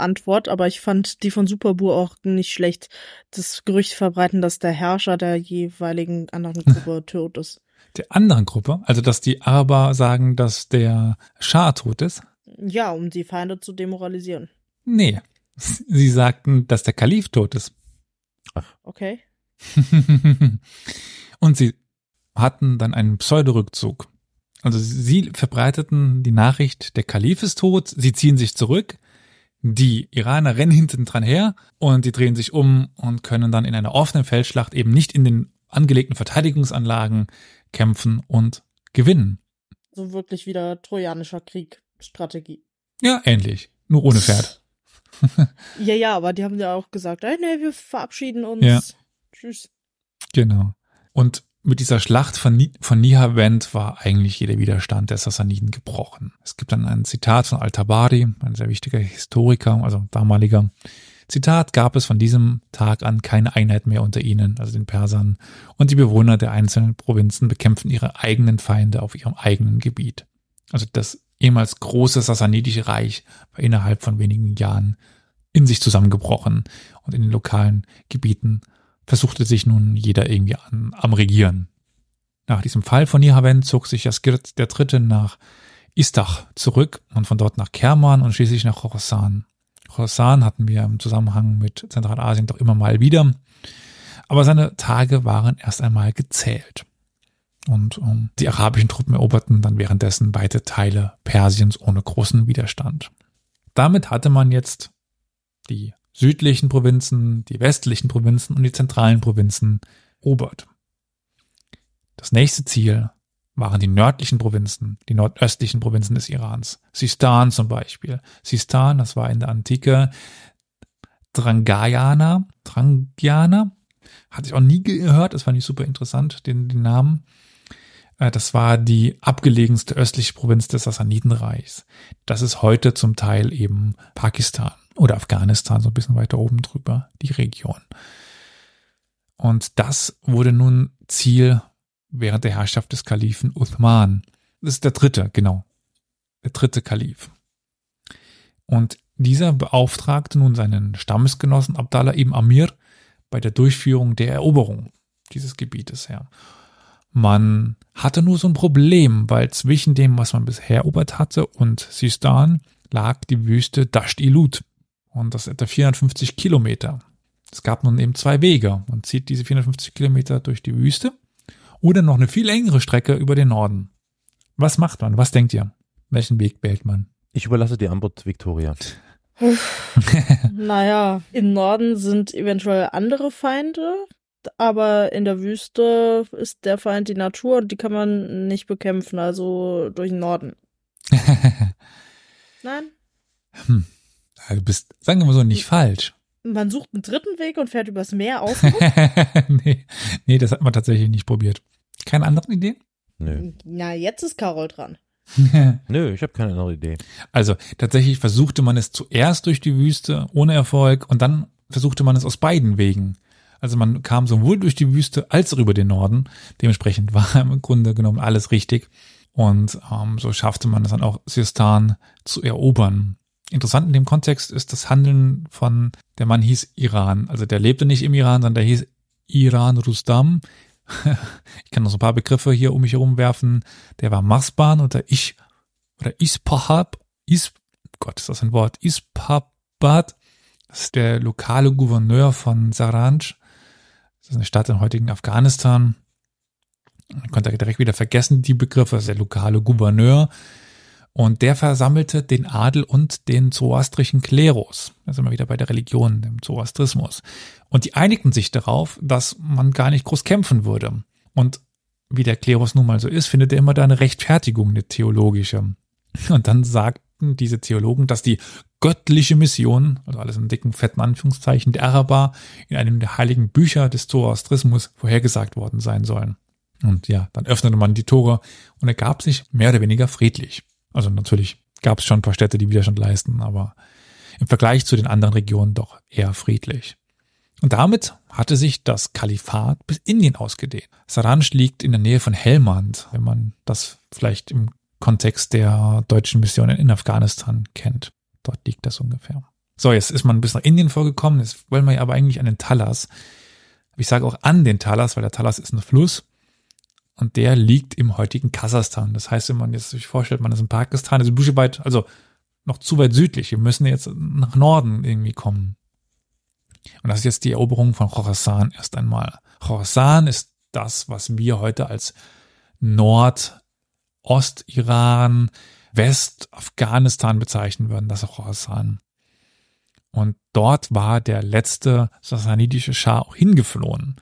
-An hm. äh, aber ich fand die von Superbu auch nicht schlecht. Das Gerücht verbreiten, dass der Herrscher der jeweiligen anderen Gruppe tot ist. Der anderen Gruppe? Also, dass die Araber sagen, dass der Schar tot ist? Ja, um die Feinde zu demoralisieren. Nee. Sie sagten, dass der Kalif tot ist. Ach. Okay. und sie hatten dann einen Pseudorückzug. Also sie verbreiteten die Nachricht, der Kalif ist tot, sie ziehen sich zurück, die Iraner rennen hinten dran her und die drehen sich um und können dann in einer offenen Feldschlacht eben nicht in den angelegten Verteidigungsanlagen kämpfen und gewinnen. So wirklich wieder trojanischer Krieg. Strategie. Ja, ähnlich. Nur ohne Pferd. ja, ja, aber die haben ja auch gesagt, hey, nee, wir verabschieden uns. Ja. Tschüss. Genau. Und mit dieser Schlacht von, Ni von Nihavend war eigentlich jeder Widerstand der Sassaniden gebrochen. Es gibt dann ein Zitat von Al-Tabari, ein sehr wichtiger Historiker, also damaliger. Zitat, gab es von diesem Tag an keine Einheit mehr unter ihnen, also den Persern, und die Bewohner der einzelnen Provinzen bekämpfen ihre eigenen Feinde auf ihrem eigenen Gebiet. Also das ehemals große sassanidische Reich war innerhalb von wenigen Jahren in sich zusammengebrochen und in den lokalen Gebieten versuchte sich nun jeder irgendwie an, am Regieren. Nach diesem Fall von Nihaven zog sich Jaskirt der Dritte nach Istach zurück und von dort nach Kerman und schließlich nach Khorasan. Khorasan hatten wir im Zusammenhang mit Zentralasien doch immer mal wieder, aber seine Tage waren erst einmal gezählt. Und um, ähm, die arabischen Truppen eroberten dann währenddessen weite Teile Persiens ohne großen Widerstand. Damit hatte man jetzt die südlichen Provinzen, die westlichen Provinzen und die zentralen Provinzen erobert. Das nächste Ziel waren die nördlichen Provinzen, die nordöstlichen Provinzen des Irans. Sistan zum Beispiel. Sistan, das war in der Antike Drangayana, Drangiana, hatte ich auch nie gehört, das fand ich super interessant, den, den Namen. Äh, das war die abgelegenste östliche Provinz des Sassanidenreichs. Das ist heute zum Teil eben Pakistan oder Afghanistan, so ein bisschen weiter oben drüber, die Region. Und das wurde nun Ziel während der Herrschaft des Kalifen Uthman. Das ist der dritte, genau. Der dritte Kalif. Und dieser beauftragte nun seinen Stammesgenossen Abdallah ibn Amir bei der Durchführung der Eroberung dieses Gebietes her. Ja. Man hatte nur so ein Problem, weil zwischen dem, was man bisher erobert hatte und Sistan lag die Wüste Dasht Ilut. Und das etwa 450 Kilometer. Es gab nun eben zwei Wege. Man zieht diese 450 Kilometer durch die Wüste oder noch eine viel längere Strecke über den Norden. Was macht man? Was denkt ihr? Welchen Weg wählt man? Ich überlasse die Antwort Victoria. naja, im Norden sind eventuell andere Feinde aber in der Wüste ist der Feind die Natur und die kann man nicht bekämpfen, also durch den Norden. Nein? Hm. Du bist, sagen wir mal so, nicht hm. falsch. Man sucht einen dritten Weg und fährt übers Meer auf. nee, nee, das hat man tatsächlich nicht probiert. Keine anderen Ideen? Nö. Na, jetzt ist Carol dran. Nö, ich habe keine andere Idee. Also tatsächlich versuchte man es zuerst durch die Wüste ohne Erfolg und dann versuchte man es aus beiden Wegen. Also man kam sowohl durch die Wüste als auch über den Norden. Dementsprechend war im Grunde genommen alles richtig. Und ähm, so schaffte man es dann auch, Sistan zu erobern. Interessant in dem Kontext ist das Handeln von, der Mann hieß Iran. Also der lebte nicht im Iran, sondern der hieß Iran Rustam. ich kann noch so ein paar Begriffe hier um mich herum werfen. Der war Masban oder Ich oder Ispahab. Is, Gott, ist das ein Wort? Ispabat. Das ist der lokale Gouverneur von Saranj. Das ist eine Stadt im heutigen Afghanistan. Man konnte direkt wieder vergessen, die Begriffe, also der lokale Gouverneur. Und der versammelte den Adel und den zoastrischen Klerus. Da sind wir wieder bei der Religion, dem Zoastrismus. Und die einigten sich darauf, dass man gar nicht groß kämpfen würde. Und wie der Klerus nun mal so ist, findet er immer da eine Rechtfertigung, eine theologische. Und dann sagt behaupten diese Theologen, dass die göttliche Mission, also alles in dicken, fetten Anführungszeichen, der Araber in einem der heiligen Bücher des Zoroastrismus vorhergesagt worden sein sollen. Und ja, dann öffnete man die Tore und ergab sich mehr oder weniger friedlich. Also natürlich gab es schon ein paar Städte, die Widerstand leisten, aber im Vergleich zu den anderen Regionen doch eher friedlich. Und damit hatte sich das Kalifat bis Indien ausgedehnt. Saransch liegt in der Nähe von Helmand, wenn man das vielleicht im Kontext der deutschen Missionen in Afghanistan kennt. Dort liegt das ungefähr. So, jetzt ist man bis nach Indien vorgekommen. Jetzt wollen wir aber eigentlich an den Talas. Ich sage auch an den Talas, weil der Talas ist ein Fluss und der liegt im heutigen Kasachstan. Das heißt, wenn man jetzt sich vorstellt, man ist in Pakistan, ist ein bisschen weit, also noch zu weit südlich. Wir müssen jetzt nach Norden irgendwie kommen. Und das ist jetzt die Eroberung von Khorasan erst einmal. Khorasan ist das, was wir heute als Nord Ost-Iran, West-Afghanistan bezeichnen würden, das auch Khorasan. Und dort war der letzte sassanidische Schah auch hingeflohen.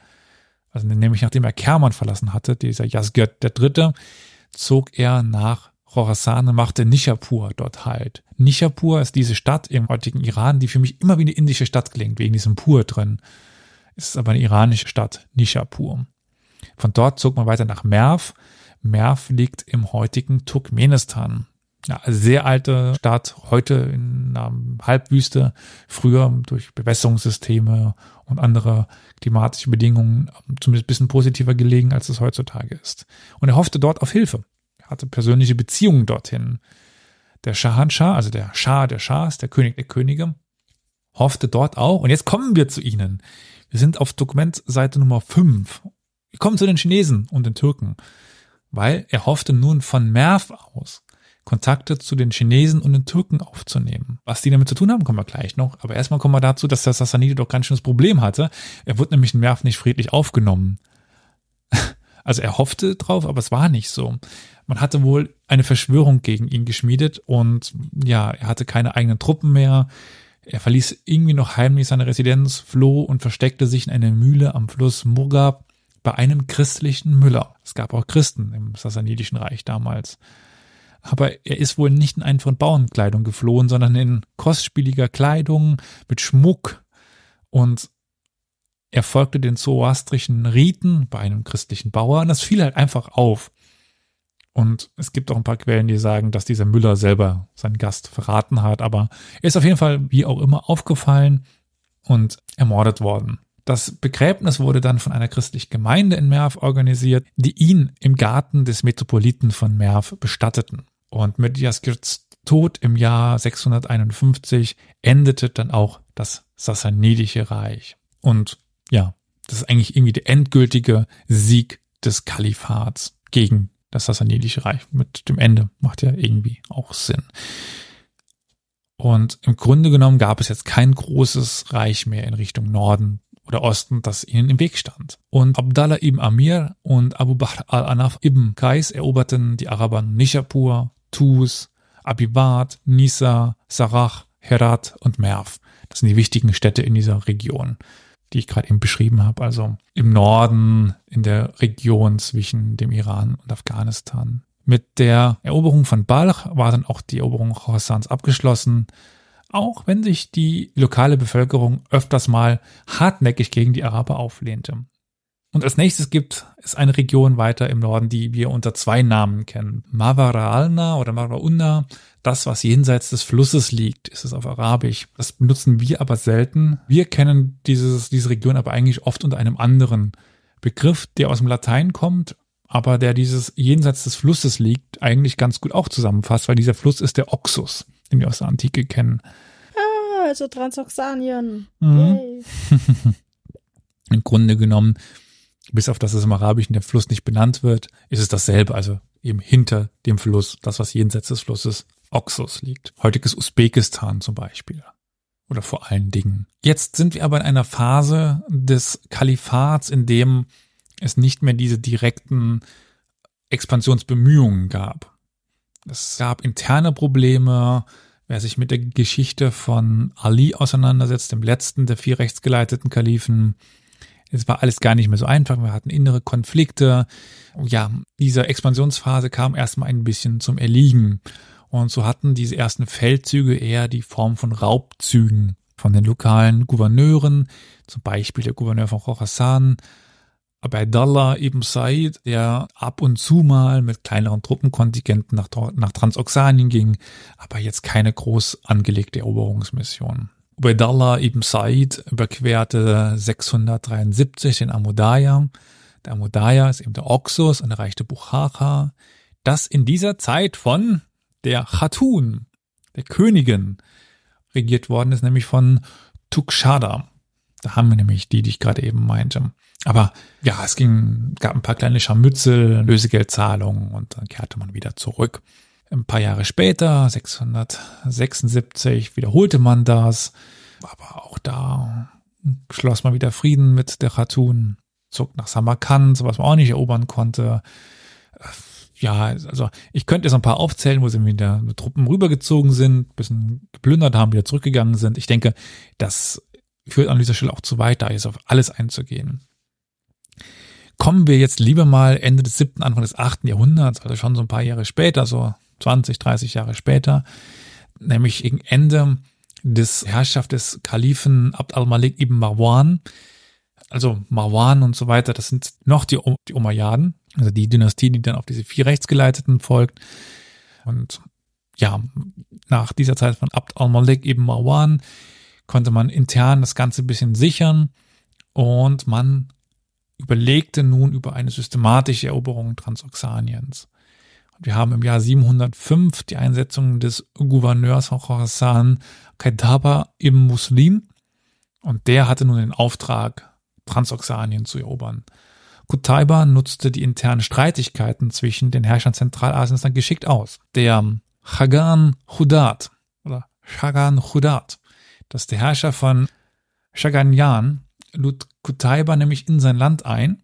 Also nämlich nachdem er Kerman verlassen hatte, dieser der Dritte, zog er nach Khorasan und machte Nishapur dort halt. Nishapur ist diese Stadt im heutigen Iran, die für mich immer wie eine indische Stadt klingt, wegen diesem Pur drin. Es ist aber eine iranische Stadt, Nishapur. Von dort zog man weiter nach Merv, Merv liegt im heutigen Turkmenistan. Ja, sehr alte Stadt, heute in einer Halbwüste, früher durch Bewässerungssysteme und andere klimatische Bedingungen ähm, zumindest ein bisschen positiver gelegen, als es heutzutage ist. Und er hoffte dort auf Hilfe. Er hatte persönliche Beziehungen dorthin. Der Shahanshah, also der Schah der Schahs, der König der Könige, hoffte dort auch. Und jetzt kommen wir zu ihnen. Wir sind auf Dokumentseite Nummer 5. Wir kommen zu den Chinesen und den Türken weil er hoffte nun von Merv aus Kontakte zu den Chinesen und den Türken aufzunehmen. Was die damit zu tun haben, kommen wir gleich noch. Aber erstmal kommen wir dazu, dass der Sassanide doch ganz schönes Problem hatte. Er wurde nämlich in Merv nicht friedlich aufgenommen. Also er hoffte drauf, aber es war nicht so. Man hatte wohl eine Verschwörung gegen ihn geschmiedet und ja, er hatte keine eigenen Truppen mehr. Er verließ irgendwie noch heimlich seine Residenz, floh und versteckte sich in einer Mühle am Fluss Murgab bei einem christlichen Müller. Es gab auch Christen im Sassanidischen Reich damals. Aber er ist wohl nicht in einen von Bauernkleidung geflohen, sondern in kostspieliger Kleidung, mit Schmuck und er folgte den zoroastrischen Riten bei einem christlichen Bauer und das fiel halt einfach auf. Und es gibt auch ein paar Quellen, die sagen, dass dieser Müller selber seinen Gast verraten hat, aber er ist auf jeden Fall, wie auch immer, aufgefallen und ermordet worden. Das Begräbnis wurde dann von einer christlichen Gemeinde in Merv organisiert, die ihn im Garten des Metropoliten von Merv bestatteten. Und mit Jaskirts Tod im Jahr 651 endete dann auch das sassanidische Reich. Und ja, das ist eigentlich irgendwie der endgültige Sieg des Kalifats gegen das sassanidische Reich. Mit dem Ende macht ja irgendwie auch Sinn. Und im Grunde genommen gab es jetzt kein großes Reich mehr in Richtung Norden oder Osten, das ihnen im Weg stand. Und Abdallah ibn Amir und Abu Bahr al-Anaf ibn Qais eroberten die Araber Nishapur, Tus, Abibat, Nisa, Sarach, Herat und Merv. Das sind die wichtigen Städte in dieser Region, die ich gerade eben beschrieben habe. Also im Norden, in der Region zwischen dem Iran und Afghanistan. Mit der Eroberung von Balch war dann auch die Eroberung Khorasans abgeschlossen auch wenn sich die lokale Bevölkerung öfters mal hartnäckig gegen die Araber auflehnte. Und als nächstes gibt es eine Region weiter im Norden, die wir unter zwei Namen kennen. Mawaraalna oder Mawaraunna, das, was jenseits des Flusses liegt, ist es auf Arabisch. Das benutzen wir aber selten. Wir kennen dieses, diese Region aber eigentlich oft unter einem anderen Begriff, der aus dem Latein kommt, aber der dieses jenseits des Flusses liegt, eigentlich ganz gut auch zusammenfasst, weil dieser Fluss ist der Oxus irgendwie aus der Antike kennen. Ah, also Transoxanien. Mhm. Im Grunde genommen, bis auf das es im Arabischen der Fluss nicht benannt wird, ist es dasselbe, also eben hinter dem Fluss, das, was jenseits des Flusses Oxus liegt. Heutiges Usbekistan zum Beispiel oder vor allen Dingen. Jetzt sind wir aber in einer Phase des Kalifats, in dem es nicht mehr diese direkten Expansionsbemühungen gab. Es gab interne Probleme. Wer sich mit der Geschichte von Ali auseinandersetzt, dem letzten der vier rechtsgeleiteten Kalifen, es war alles gar nicht mehr so einfach. Wir hatten innere Konflikte. Ja, dieser Expansionsphase kam erstmal ein bisschen zum Erliegen. Und so hatten diese ersten Feldzüge eher die Form von Raubzügen von den lokalen Gouverneuren, zum Beispiel der Gouverneur von Khorasan, Abaydallah ibn Said, der ab und zu mal mit kleineren Truppenkontingenten nach, nach Transoxanien ging, aber jetzt keine groß angelegte Eroberungsmission. Ubaydallah ibn Said überquerte 673 den Amudaya. Der Amudaya ist eben der Oxus und erreichte Bukhara, das in dieser Zeit von der Khatun, der Königin, regiert worden ist, nämlich von Tukshada. Da haben wir nämlich die, die ich gerade eben meinte. Aber ja, es ging, gab ein paar kleine Scharmützel, Lösegeldzahlungen und dann kehrte man wieder zurück. Ein paar Jahre später, 676, wiederholte man das, aber auch da schloss man wieder Frieden mit der Khatun, zog nach Samarkand, was man auch nicht erobern konnte. Äh, ja, also ich könnte jetzt ein paar aufzählen, wo sie wieder mit Truppen rübergezogen sind, bisschen geplündert haben, wieder zurückgegangen sind. Ich denke, das führt an dieser Stelle auch zu weit, da jetzt auf alles einzugehen. Kommen wir jetzt lieber mal Ende des 7., Anfang des 8. Jahrhunderts, also schon so ein paar Jahre später, so 20, 30 Jahre später, nämlich gegen Ende des Herrschaft des Kalifen Abd al-Malik ibn Marwan. Also Marwan und so weiter, das sind noch die, um die Umayyaden, also die Dynastie, die dann auf diese vier Rechtsgeleiteten folgt. Und ja, nach dieser Zeit von Abd al-Malik ibn Marwan konnte man intern das Ganze ein bisschen sichern und man überlegte nun über eine systematische Eroberung Transoxaniens. Und wir haben im Jahr 705 die Einsetzung des Gouverneurs von Khorasan, Kaidaba im Muslim, und der hatte nun den Auftrag, Transoxanien zu erobern. Kutaiba nutzte die internen Streitigkeiten zwischen den Herrschern Zentralasiens dann geschickt aus. Der Chagan Hudat oder Chagan Hudat, das ist der Herrscher von Chaganyan, lud Kutaiba nämlich in sein Land ein,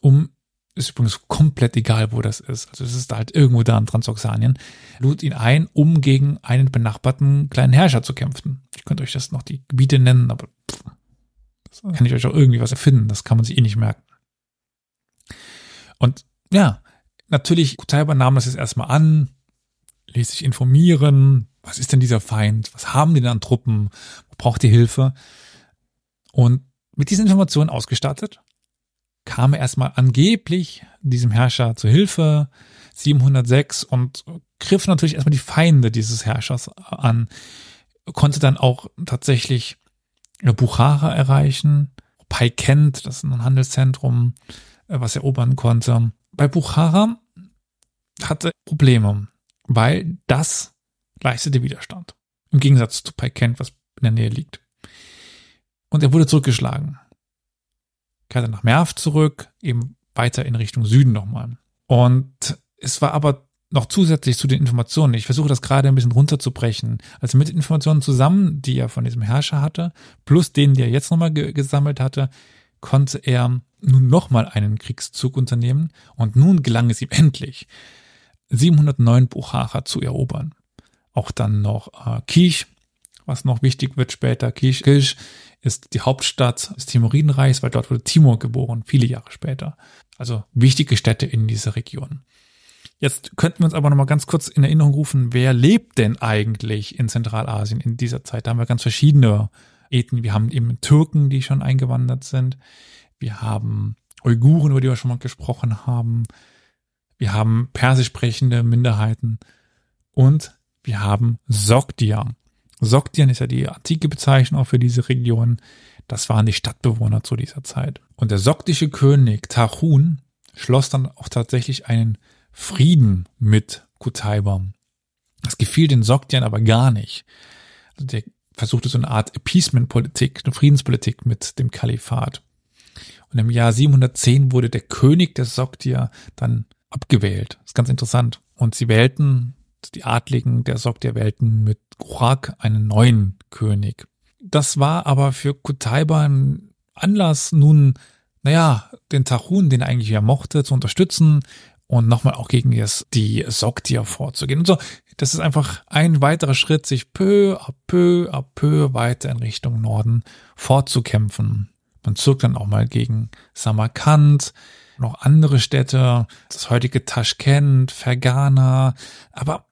um, ist übrigens komplett egal, wo das ist, also es ist halt irgendwo da in Transoxanien, lud ihn ein, um gegen einen benachbarten kleinen Herrscher zu kämpfen. Ich könnte euch das noch die Gebiete nennen, aber pff, kann ich euch auch irgendwie was erfinden, das kann man sich eh nicht merken. Und ja, natürlich, Kutaiba nahm das jetzt erstmal an, ließ sich informieren, was ist denn dieser Feind, was haben die denn an Truppen, braucht die Hilfe? Und mit diesen Informationen ausgestattet, kam er erstmal angeblich diesem Herrscher zu Hilfe, 706, und griff natürlich erstmal die Feinde dieses Herrschers an, konnte dann auch tatsächlich Buchara erreichen, Paikent, das ist ein Handelszentrum, äh, was erobern konnte. Bei Buchara hatte Probleme, weil das leistete Widerstand. Im Gegensatz zu Paikent, was in der Nähe liegt und er wurde zurückgeschlagen. Kehrte nach Merv zurück, eben weiter in Richtung Süden nochmal. Und es war aber noch zusätzlich zu den Informationen, ich versuche das gerade ein bisschen runterzubrechen, also mit den Informationen zusammen, die er von diesem Herrscher hatte, plus denen, die er jetzt nochmal ge gesammelt hatte, konnte er nun nochmal einen Kriegszug unternehmen und nun gelang es ihm endlich, 709 Buchara zu erobern. Auch dann noch äh, Kiesch, was noch wichtig wird später, Kiesch, Kisch, ist die Hauptstadt des Timuridenreichs, weil dort wurde Timur geboren, viele Jahre später. Also wichtige Städte in dieser Region. Jetzt könnten wir uns aber nochmal ganz kurz in Erinnerung rufen, wer lebt denn eigentlich in Zentralasien in dieser Zeit? Da haben wir ganz verschiedene Ethnien. Wir haben eben Türken, die schon eingewandert sind. Wir haben Uiguren, über die wir schon mal gesprochen haben. Wir haben persisch sprechende Minderheiten. Und wir haben Sogdier. Sogdien ist ja die antike Bezeichnung auch für diese Region. Das waren die Stadtbewohner zu dieser Zeit. Und der sogdische König Tahun schloss dann auch tatsächlich einen Frieden mit Kutaiba. Das gefiel den Sogdien aber gar nicht. Also der versuchte so eine Art Appeasement-Politik, eine Friedenspolitik mit dem Kalifat. Und im Jahr 710 wurde der König der Sogdier dann abgewählt. Das ist ganz interessant. Und sie wählten die Adligen der Sogdierwelten mit Gorak einen neuen König. Das war aber für Kutaiba ein Anlass, nun, naja, den Tahun, den er eigentlich ja mochte, zu unterstützen und nochmal auch gegen die Sogdier vorzugehen. Und so, das ist einfach ein weiterer Schritt, sich peu à peu à peu weiter in Richtung Norden fortzukämpfen. Man zog dann auch mal gegen Samarkand, noch andere Städte, das heutige Taschkent, Fergana, aber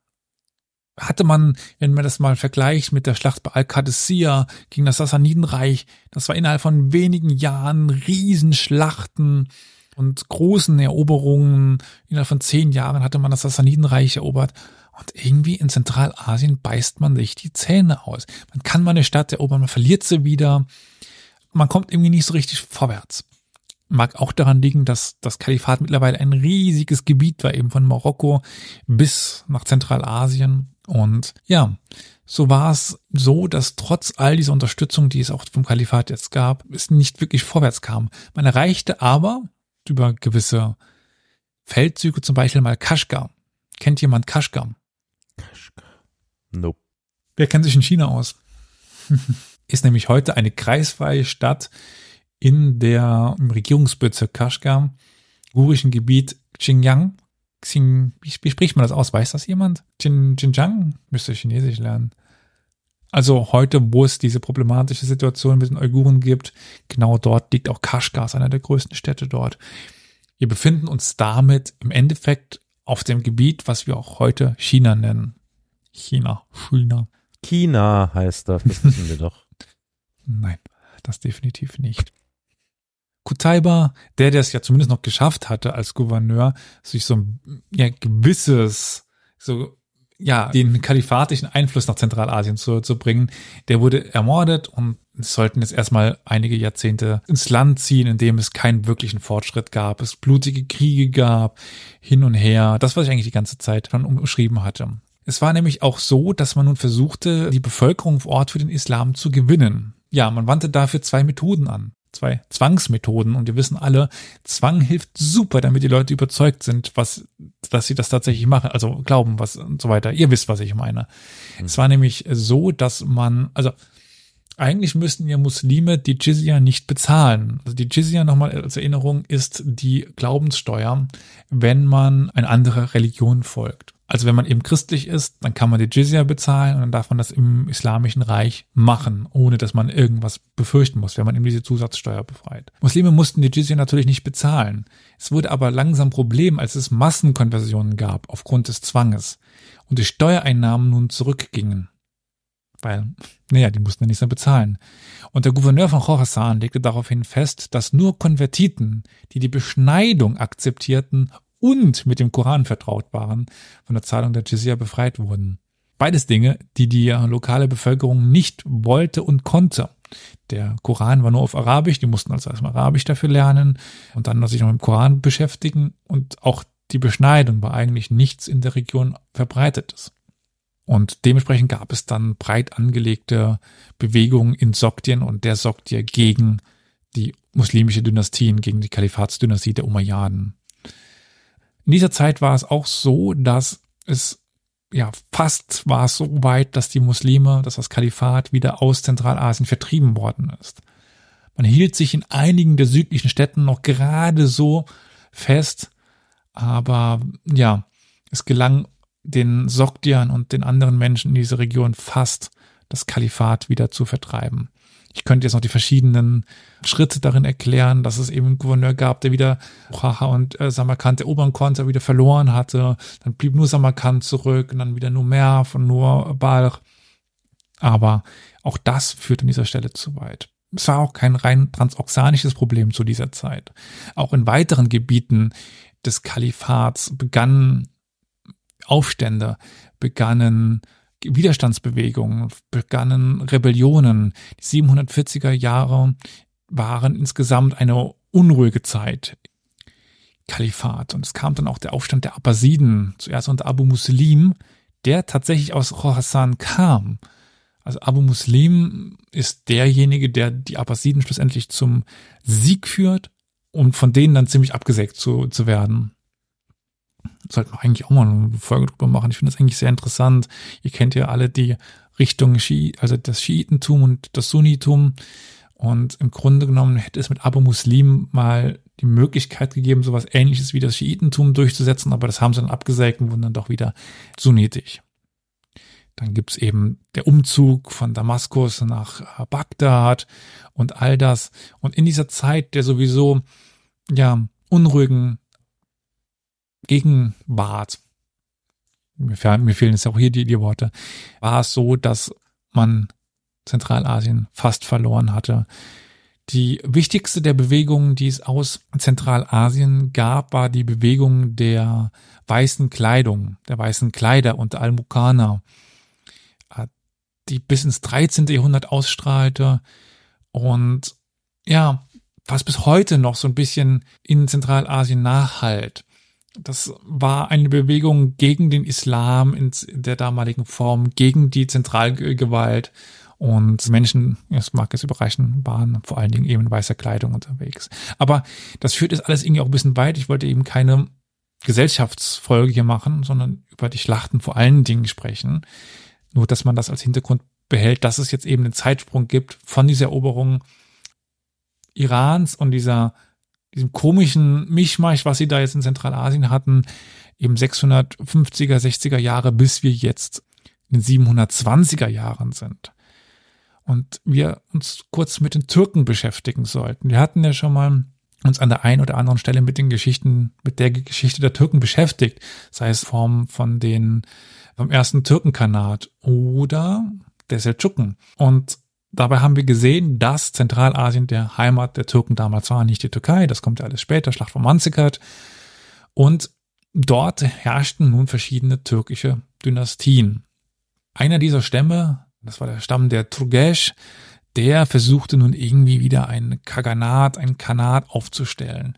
hatte man, wenn man das mal vergleicht mit der Schlacht bei Al-Qadisiyah gegen das Sassanidenreich, das war innerhalb von wenigen Jahren Riesenschlachten und großen Eroberungen. Innerhalb von zehn Jahren hatte man das Sassanidenreich erobert. Und irgendwie in Zentralasien beißt man sich die Zähne aus. Man kann mal eine Stadt erobern, man verliert sie wieder. Man kommt irgendwie nicht so richtig vorwärts. Mag auch daran liegen, dass das Kalifat mittlerweile ein riesiges Gebiet war, eben von Marokko bis nach Zentralasien. Und ja, so war es so, dass trotz all dieser Unterstützung, die es auch vom Kalifat jetzt gab, es nicht wirklich vorwärts kam. Man erreichte aber über gewisse Feldzüge zum Beispiel mal Kashgar. Kennt jemand Kashgar? Kashgar. Nope. Wer kennt sich in China aus? Ist nämlich heute eine kreisfreie Stadt in der im Regierungsbezirk Kashgar, gurischen Gebiet Xinjiang Xing, wie, wie spricht man das aus? Weiß das jemand? Xinjiang müsste Chinesisch lernen. Also heute, wo es diese problematische Situation mit den Uiguren gibt, genau dort liegt auch Kaschgar, einer der größten Städte dort. Wir befinden uns damit im Endeffekt auf dem Gebiet, was wir auch heute China nennen. China, China. China heißt das, das wissen wir doch. Nein, das definitiv nicht. Taiber, der, der es ja zumindest noch geschafft hatte als Gouverneur, sich so ein ja, gewisses, so ja, den kalifatischen Einfluss nach Zentralasien zu, zu bringen, der wurde ermordet und sollten jetzt erstmal einige Jahrzehnte ins Land ziehen, in dem es keinen wirklichen Fortschritt gab, es blutige Kriege gab, hin und her, das, was ich eigentlich die ganze Zeit schon umschrieben hatte. Es war nämlich auch so, dass man nun versuchte, die Bevölkerung vor Ort für den Islam zu gewinnen. Ja, man wandte dafür zwei Methoden an zwei Zwangsmethoden und wir wissen alle, Zwang hilft super, damit die Leute überzeugt sind, was, dass sie das tatsächlich machen, also glauben, was und so weiter. Ihr wisst, was ich meine. Mhm. Es war nämlich so, dass man, also eigentlich müssten ja Muslime die Jizya nicht bezahlen. Also die Jizya nochmal als Erinnerung ist die Glaubenssteuer, wenn man eine andere Religion folgt. Also wenn man eben christlich ist, dann kann man die Jizya bezahlen und dann darf man das im Islamischen Reich machen, ohne dass man irgendwas befürchten muss, wenn man eben diese Zusatzsteuer befreit. Muslime mussten die Jizya natürlich nicht bezahlen. Es wurde aber langsam Problem, als es Massenkonversionen gab aufgrund des Zwanges und die Steuereinnahmen nun zurückgingen. Weil, naja, die mussten ja nichts mehr bezahlen. Und der Gouverneur von Khorasan legte daraufhin fest, dass nur Konvertiten, die die Beschneidung akzeptierten und mit dem Koran vertraut waren, von der Zahlung der Jizya befreit wurden. Beides Dinge, die die lokale Bevölkerung nicht wollte und konnte. Der Koran war nur auf Arabisch, die mussten also erstmal Arabisch dafür lernen und dann sich noch mit dem Koran beschäftigen und auch die Beschneidung war eigentlich nichts in der Region verbreitetes. Und dementsprechend gab es dann breit angelegte Bewegungen in Sogdien und der Sogdien gegen die muslimische Dynastien, gegen die Kalifatsdynastie der Umayyaden. In dieser Zeit war es auch so, dass es ja, fast war es so weit, dass die Muslime, dass das Kalifat wieder aus Zentralasien vertrieben worden ist. Man hielt sich in einigen der südlichen Städten noch gerade so fest, aber ja, es gelang den Sogdian und den anderen Menschen in dieser Region fast, das Kalifat wieder zu vertreiben. Ich könnte jetzt noch die verschiedenen Schritte darin erklären, dass es eben einen Gouverneur gab, der wieder Praha und äh, Samarkand erobern konnte, wieder verloren hatte. Dann blieb nur Samarkand zurück und dann wieder nur Merv und nur Balch. Aber auch das führt an dieser Stelle zu weit. Es war auch kein rein transoxanisches Problem zu dieser Zeit. Auch in weiteren Gebieten des Kalifats begannen Aufstände, begannen Widerstandsbewegungen, begannen Rebellionen. Die 740er Jahre waren insgesamt eine unruhige Zeit. Kalifat. Und es kam dann auch der Aufstand der Abbasiden, zuerst unter Abu Muslim, der tatsächlich aus Khorasan kam. Also Abu Muslim ist derjenige, der die Abbasiden schlussendlich zum Sieg führt, und von denen dann ziemlich abgesägt zu, zu werden sollten wir eigentlich auch mal eine Folge drüber machen. Ich finde das eigentlich sehr interessant. Ihr kennt ja alle die Richtung Schi, also das Schiitentum und das Sunnitum. Und im Grunde genommen hätte es mit Abu Muslim mal die Möglichkeit gegeben, sowas ähnliches wie das Schiitentum durchzusetzen, aber das haben sie dann abgesägt und wurden dann doch wieder sunnitisch. Dann gibt's eben der Umzug von Damaskus nach äh, Bagdad und all das. Und in dieser Zeit der sowieso ja unruhigen Gegenwart, mir, mir fehlen jetzt auch hier die, die Worte, war es so, dass man Zentralasien fast verloren hatte. Die wichtigste der Bewegungen, die es aus Zentralasien gab, war die Bewegung der weißen Kleidung, der weißen Kleider unter Almukana, die bis ins 13. Jahrhundert ausstrahlte und ja, was bis heute noch so ein bisschen in Zentralasien nachhalt das war eine Bewegung gegen den Islam in der damaligen Form, gegen die Zentralgewalt. Und Menschen, es mag es überreichen, waren vor allen Dingen eben in weißer Kleidung unterwegs. Aber das führt jetzt alles irgendwie auch ein bisschen weit. Ich wollte eben keine Gesellschaftsfolge hier machen, sondern über die Schlachten vor allen Dingen sprechen. Nur, dass man das als Hintergrund behält, dass es jetzt eben einen Zeitsprung gibt von dieser Eroberung Irans und dieser diesem komischen Mischmasch, was sie da jetzt in Zentralasien hatten, eben 650er, 60er Jahre, bis wir jetzt in den 720er Jahren sind. Und wir uns kurz mit den Türken beschäftigen sollten. Wir hatten ja schon mal uns an der einen oder anderen Stelle mit den Geschichten, mit der Geschichte der Türken beschäftigt, sei es Form von den, vom ersten Türkenkanat oder der Seldschuken. Und Dabei haben wir gesehen, dass Zentralasien der Heimat der Türken damals war, nicht die Türkei, das kommt ja alles später, Schlacht von Manzikert. Und dort herrschten nun verschiedene türkische Dynastien. Einer dieser Stämme, das war der Stamm der Turgesh, der versuchte nun irgendwie wieder ein Kaganat, ein Kanat aufzustellen.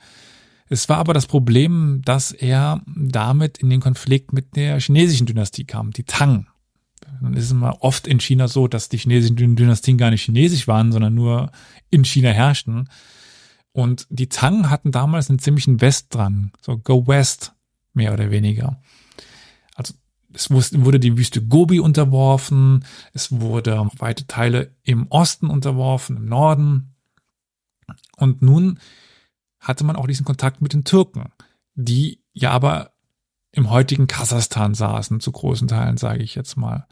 Es war aber das Problem, dass er damit in den Konflikt mit der chinesischen Dynastie kam, die Tang dann ist es mal oft in China so, dass die chinesischen Dynastien gar nicht chinesisch waren, sondern nur in China herrschten. Und die Tang hatten damals einen ziemlichen Westdrang. So Go West, mehr oder weniger. Also es wurde die Wüste Gobi unterworfen, es wurde weite Teile im Osten unterworfen, im Norden. Und nun hatte man auch diesen Kontakt mit den Türken, die ja aber im heutigen Kasachstan saßen, zu großen Teilen sage ich jetzt mal.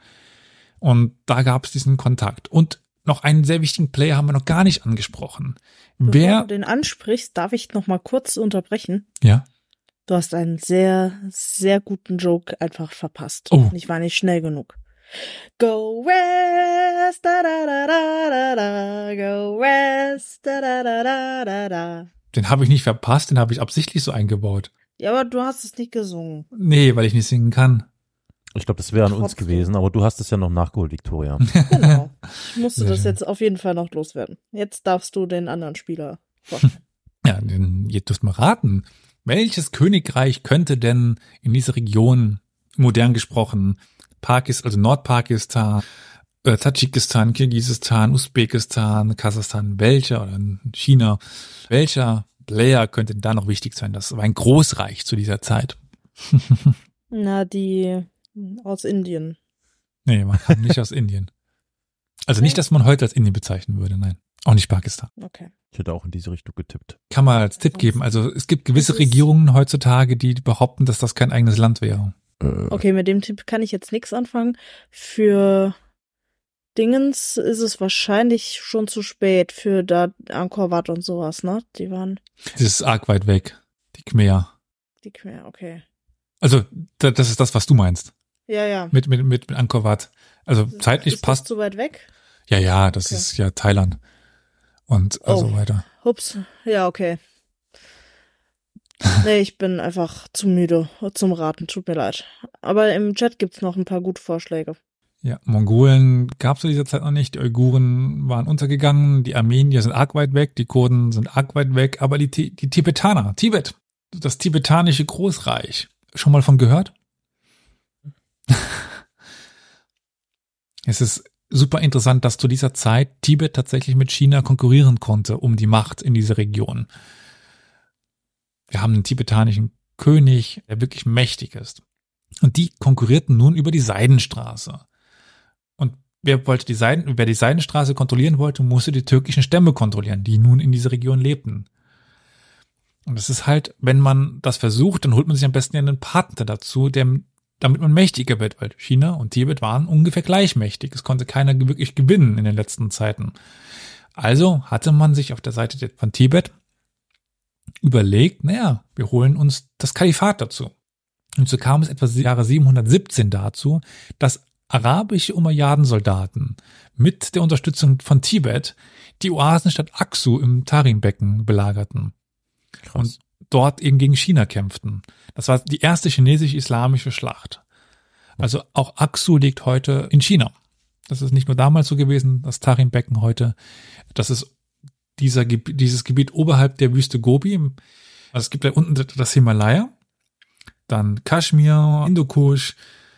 Und da gab es diesen Kontakt. Und noch einen sehr wichtigen Player haben wir noch gar nicht angesprochen. Bevor Wer du den ansprichst, darf ich noch mal kurz unterbrechen? Ja. Du hast einen sehr, sehr guten Joke einfach verpasst. Oh. Ich war nicht schnell genug. Go west, da da da da da da, go west, da da da da da da. Den habe ich nicht verpasst, den habe ich absichtlich so eingebaut. Ja, aber du hast es nicht gesungen. Nee, weil ich nicht singen kann. Ich glaube, das wäre an uns gewesen, aber du hast es ja noch nachgeholt, Victoria. Genau. Ich musste das jetzt auf jeden Fall noch loswerden. Jetzt darfst du den anderen Spieler vorstellen. Ja, dann jetzt dürft mal raten. Welches Königreich könnte denn in dieser Region, modern gesprochen, Pakistan, also Nordpakistan, äh, Tadschikistan, Kirgisistan, Usbekistan, Kasachstan, welcher oder China, welcher Player könnte da noch wichtig sein? Das war ein Großreich zu dieser Zeit. Na, die aus Indien. Nee, man kam nicht aus Indien. Also nicht, dass man heute als Indien bezeichnen würde, nein. Auch nicht Pakistan. Okay. Ich hätte auch in diese Richtung getippt. Kann man als Tipp geben. Also es gibt gewisse Regierungen heutzutage, die behaupten, dass das kein eigenes Land wäre. Äh. Okay, mit dem Tipp kann ich jetzt nichts anfangen. Für Dingens ist es wahrscheinlich schon zu spät für da Angkor Wat und sowas, ne? Die waren. Das ist arg weit weg. Die Khmer. Die Khmer, okay. Also, das ist das, was du meinst. Ja, ja. Mit, mit, mit Angkor Wat. Also, zeitlich ist passt. Ist zu weit weg? Ja, ja, das okay. ist ja Thailand. Und oh, also oh. weiter. Ups, Ja, okay. Nee, ich bin einfach zu müde zum Raten. Tut mir leid. Aber im Chat gibt es noch ein paar gute Vorschläge. Ja, Mongolen gab es zu dieser Zeit noch nicht. Die Uiguren waren untergegangen, die Armenier sind arg weit weg, die Kurden sind arg weit weg, aber die, die Tibetaner, Tibet, das tibetanische Großreich, schon mal von gehört? es ist super interessant, dass zu dieser Zeit Tibet tatsächlich mit China konkurrieren konnte um die Macht in dieser Region. Wir haben einen tibetanischen König, der wirklich mächtig ist. Und die konkurrierten nun über die Seidenstraße. Und wer wollte die Seiden, wer die Seidenstraße kontrollieren wollte, musste die türkischen Stämme kontrollieren, die nun in dieser Region lebten. Und es ist halt, wenn man das versucht, dann holt man sich am besten einen Partner dazu, der, damit man mächtiger wird, weil China und Tibet waren ungefähr gleichmächtig. Es konnte keiner wirklich gewinnen in den letzten Zeiten. Also hatte man sich auf der Seite von Tibet überlegt, naja, wir holen uns das Kalifat dazu. Und so kam es etwa Jahre 717 dazu, dass arabische Umayyaden-Soldaten mit der Unterstützung von Tibet die Oasenstadt Aksu im Tarimbecken belagerten. Krass. Und dort eben gegen China kämpften. Das war die erste chinesisch-islamische Schlacht. Also auch Aksu liegt heute in China. Das ist nicht nur damals so gewesen, das Tarimbecken heute. Das ist dieser, dieses Gebiet oberhalb der Wüste Gobi. Also es gibt da unten das Himalaya, dann Kaschmir, Hindukusch,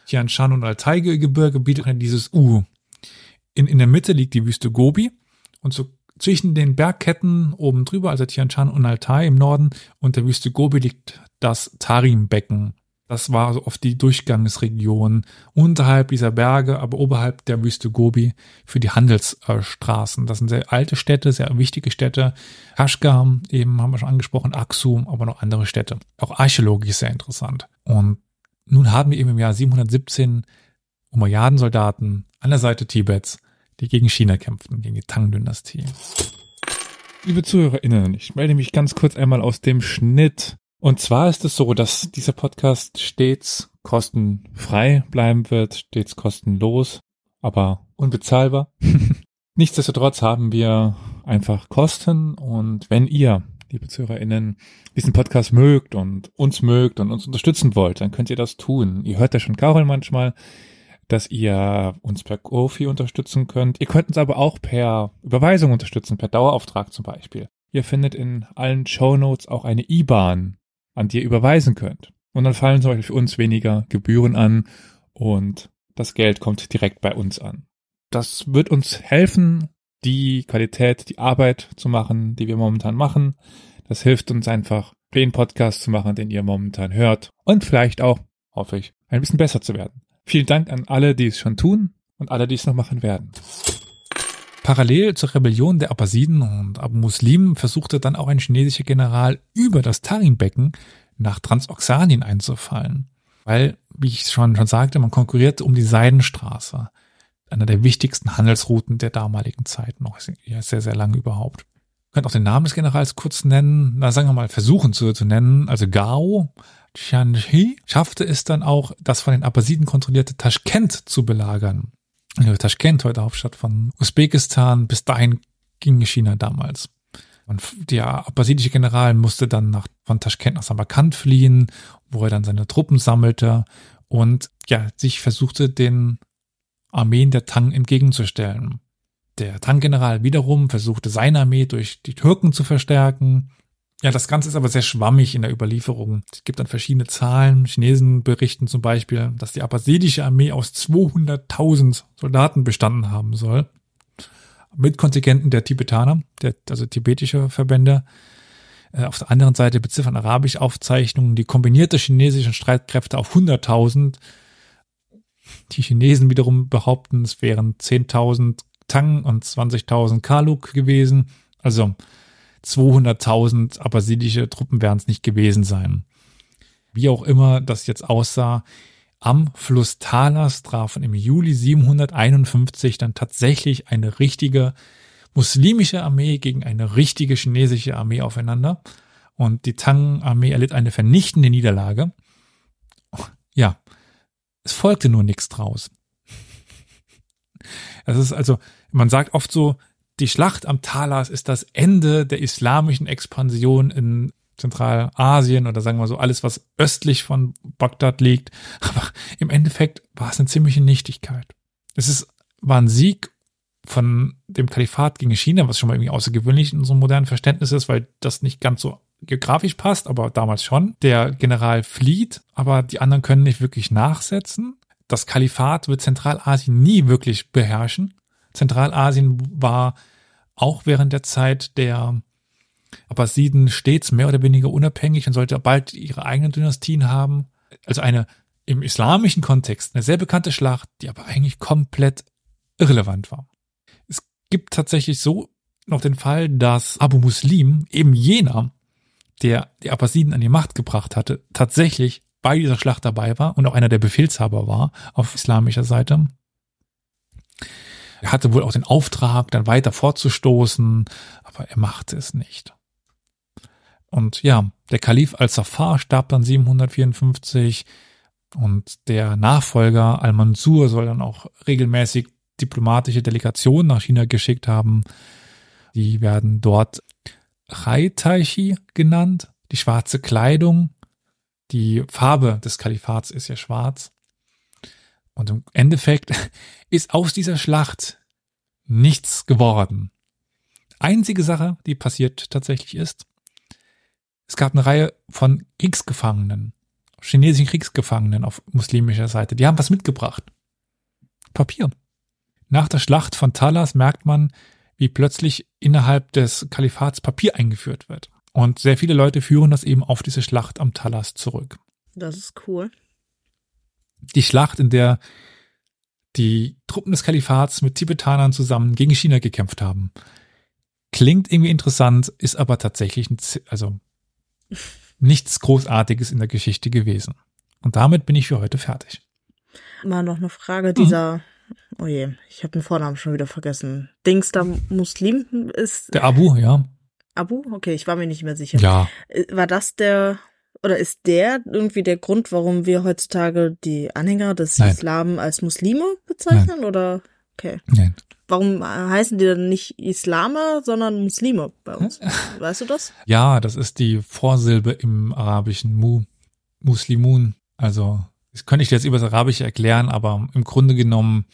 Tian Shan- und Altai-Gebirge bietet halt dieses U. In, in der Mitte liegt die Wüste Gobi und so zwischen den Bergketten oben drüber, also Tian Shan und Altai im Norden und der Wüste Gobi liegt das Tarim-Becken. Das war so oft die Durchgangsregion unterhalb dieser Berge, aber oberhalb der Wüste Gobi für die Handelsstraßen. Das sind sehr alte Städte, sehr wichtige Städte. Ashgam eben haben wir schon angesprochen, Aksum, aber noch andere Städte. Auch archäologisch sehr interessant. Und nun haben wir eben im Jahr 717 Umayyaden-Soldaten an der Seite Tibets, die gegen China kämpften, gegen die Tang-Dynastie. Liebe ZuhörerInnen, ich melde mich ganz kurz einmal aus dem Schnitt. Und zwar ist es so, dass dieser Podcast stets kostenfrei bleiben wird, stets kostenlos, aber unbezahlbar. Nichtsdestotrotz haben wir einfach Kosten und wenn ihr liebe ZuhörerInnen, diesen Podcast mögt und uns mögt und uns unterstützen wollt, dann könnt ihr das tun. Ihr hört ja schon Carol manchmal, dass ihr uns per Kofi unterstützen könnt. Ihr könnt uns aber auch per Überweisung unterstützen, per Dauerauftrag zum Beispiel. Ihr findet in allen Show Notes auch eine IBAN, an die ihr überweisen könnt. Und dann fallen zum Beispiel für uns weniger Gebühren an und das Geld kommt direkt bei uns an. Das wird uns helfen, die Qualität, die Arbeit zu machen, die wir momentan machen. Das hilft uns einfach, den Podcast zu machen, den ihr momentan hört und vielleicht auch, hoffe ich, ein bisschen besser zu werden. Vielen Dank an alle, die es schon tun und alle, die es noch machen werden. Parallel zur Rebellion der Abbasiden und Abu-Muslimen versuchte dann auch ein chinesischer General über das Tarim-Becken nach Transoxanien einzufallen. Weil, wie ich schon, schon sagte, man konkurrierte um die Seidenstraße einer der wichtigsten Handelsrouten der damaligen Zeit noch, ja, sehr, sehr lange überhaupt. Könnt auch den Namen des Generals kurz nennen, na, sagen wir mal, versuchen zu, zu nennen, also Gao Tianxi schaffte es dann auch, das von den Abbasiden kontrollierte Taschkent zu belagern. Taschkent, heute Hauptstadt von Usbekistan, bis dahin ging China damals. Und der abbasidische General musste dann nach, von Taschkent nach Samarkand fliehen, wo er dann seine Truppen sammelte und ja, sich versuchte, den Armeen der Tang entgegenzustellen. Der Tang-General wiederum versuchte seine Armee durch die Türken zu verstärken. Ja, das Ganze ist aber sehr schwammig in der Überlieferung. Es gibt dann verschiedene Zahlen. Chinesen berichten zum Beispiel, dass die abbasidische Armee aus 200.000 Soldaten bestanden haben soll. Mit Kontingenten der Tibetaner, der, also tibetische Verbände. Äh, auf der anderen Seite beziffern arabische Aufzeichnungen die kombinierte chinesischen Streitkräfte auf 100.000 die Chinesen wiederum behaupten, es wären 10.000 Tang und 20.000 Kaluk gewesen. Also 200.000 abbasidische Truppen wären es nicht gewesen sein. Wie auch immer das jetzt aussah, am Fluss Talas trafen im Juli 751 dann tatsächlich eine richtige muslimische Armee gegen eine richtige chinesische Armee aufeinander. Und die Tang-Armee erlitt eine vernichtende Niederlage. Es folgte nur nichts draus. Es ist also, man sagt oft so, die Schlacht am Talas ist das Ende der islamischen Expansion in Zentralasien oder sagen wir so alles, was östlich von Bagdad liegt. Aber im Endeffekt war es eine ziemliche Nichtigkeit. Es ist, war ein Sieg von dem Kalifat gegen China, was schon mal irgendwie außergewöhnlich in unserem modernen Verständnis ist, weil das nicht ganz so geografisch passt, aber damals schon. Der General flieht, aber die anderen können nicht wirklich nachsetzen. Das Kalifat wird Zentralasien nie wirklich beherrschen. Zentralasien war auch während der Zeit der Abbasiden stets mehr oder weniger unabhängig und sollte bald ihre eigenen Dynastien haben. Also eine im islamischen Kontext eine sehr bekannte Schlacht, die aber eigentlich komplett irrelevant war. Es gibt tatsächlich so noch den Fall, dass Abu Muslim, eben jener, der die Abbasiden an die Macht gebracht hatte, tatsächlich bei dieser Schlacht dabei war und auch einer der Befehlshaber war auf islamischer Seite. Er hatte wohl auch den Auftrag, dann weiter vorzustoßen, aber er machte es nicht. Und ja, der Kalif al-Safar starb dann 754 und der Nachfolger al-Mansur soll dann auch regelmäßig diplomatische Delegationen nach China geschickt haben. Die werden dort Reitaichi genannt, die schwarze Kleidung. Die Farbe des Kalifats ist ja schwarz. Und im Endeffekt ist aus dieser Schlacht nichts geworden. Einzige Sache, die passiert tatsächlich ist, es gab eine Reihe von Kriegsgefangenen, chinesischen Kriegsgefangenen auf muslimischer Seite. Die haben was mitgebracht. Papier. Nach der Schlacht von Talas merkt man, wie plötzlich innerhalb des Kalifats Papier eingeführt wird. Und sehr viele Leute führen das eben auf diese Schlacht am Talas zurück. Das ist cool. Die Schlacht, in der die Truppen des Kalifats mit Tibetanern zusammen gegen China gekämpft haben. Klingt irgendwie interessant, ist aber tatsächlich ein, also nichts Großartiges in der Geschichte gewesen. Und damit bin ich für heute fertig. Mal noch eine Frage dieser mhm. Oh je, ich habe den Vornamen schon wieder vergessen. Dings da Muslim ist. Der Abu, ja. Abu? Okay, ich war mir nicht mehr sicher. Ja. Äh, war das der oder ist der irgendwie der Grund, warum wir heutzutage die Anhänger des Nein. Islam als Muslime bezeichnen? Nein. Oder okay. Nein. Warum äh, heißen die dann nicht Islamer, sondern Muslime bei uns? Weißt du das? Ja, das ist die Vorsilbe im arabischen Mu, Muslimun, also das könnte ich dir jetzt übers Arabische erklären, aber im Grunde genommen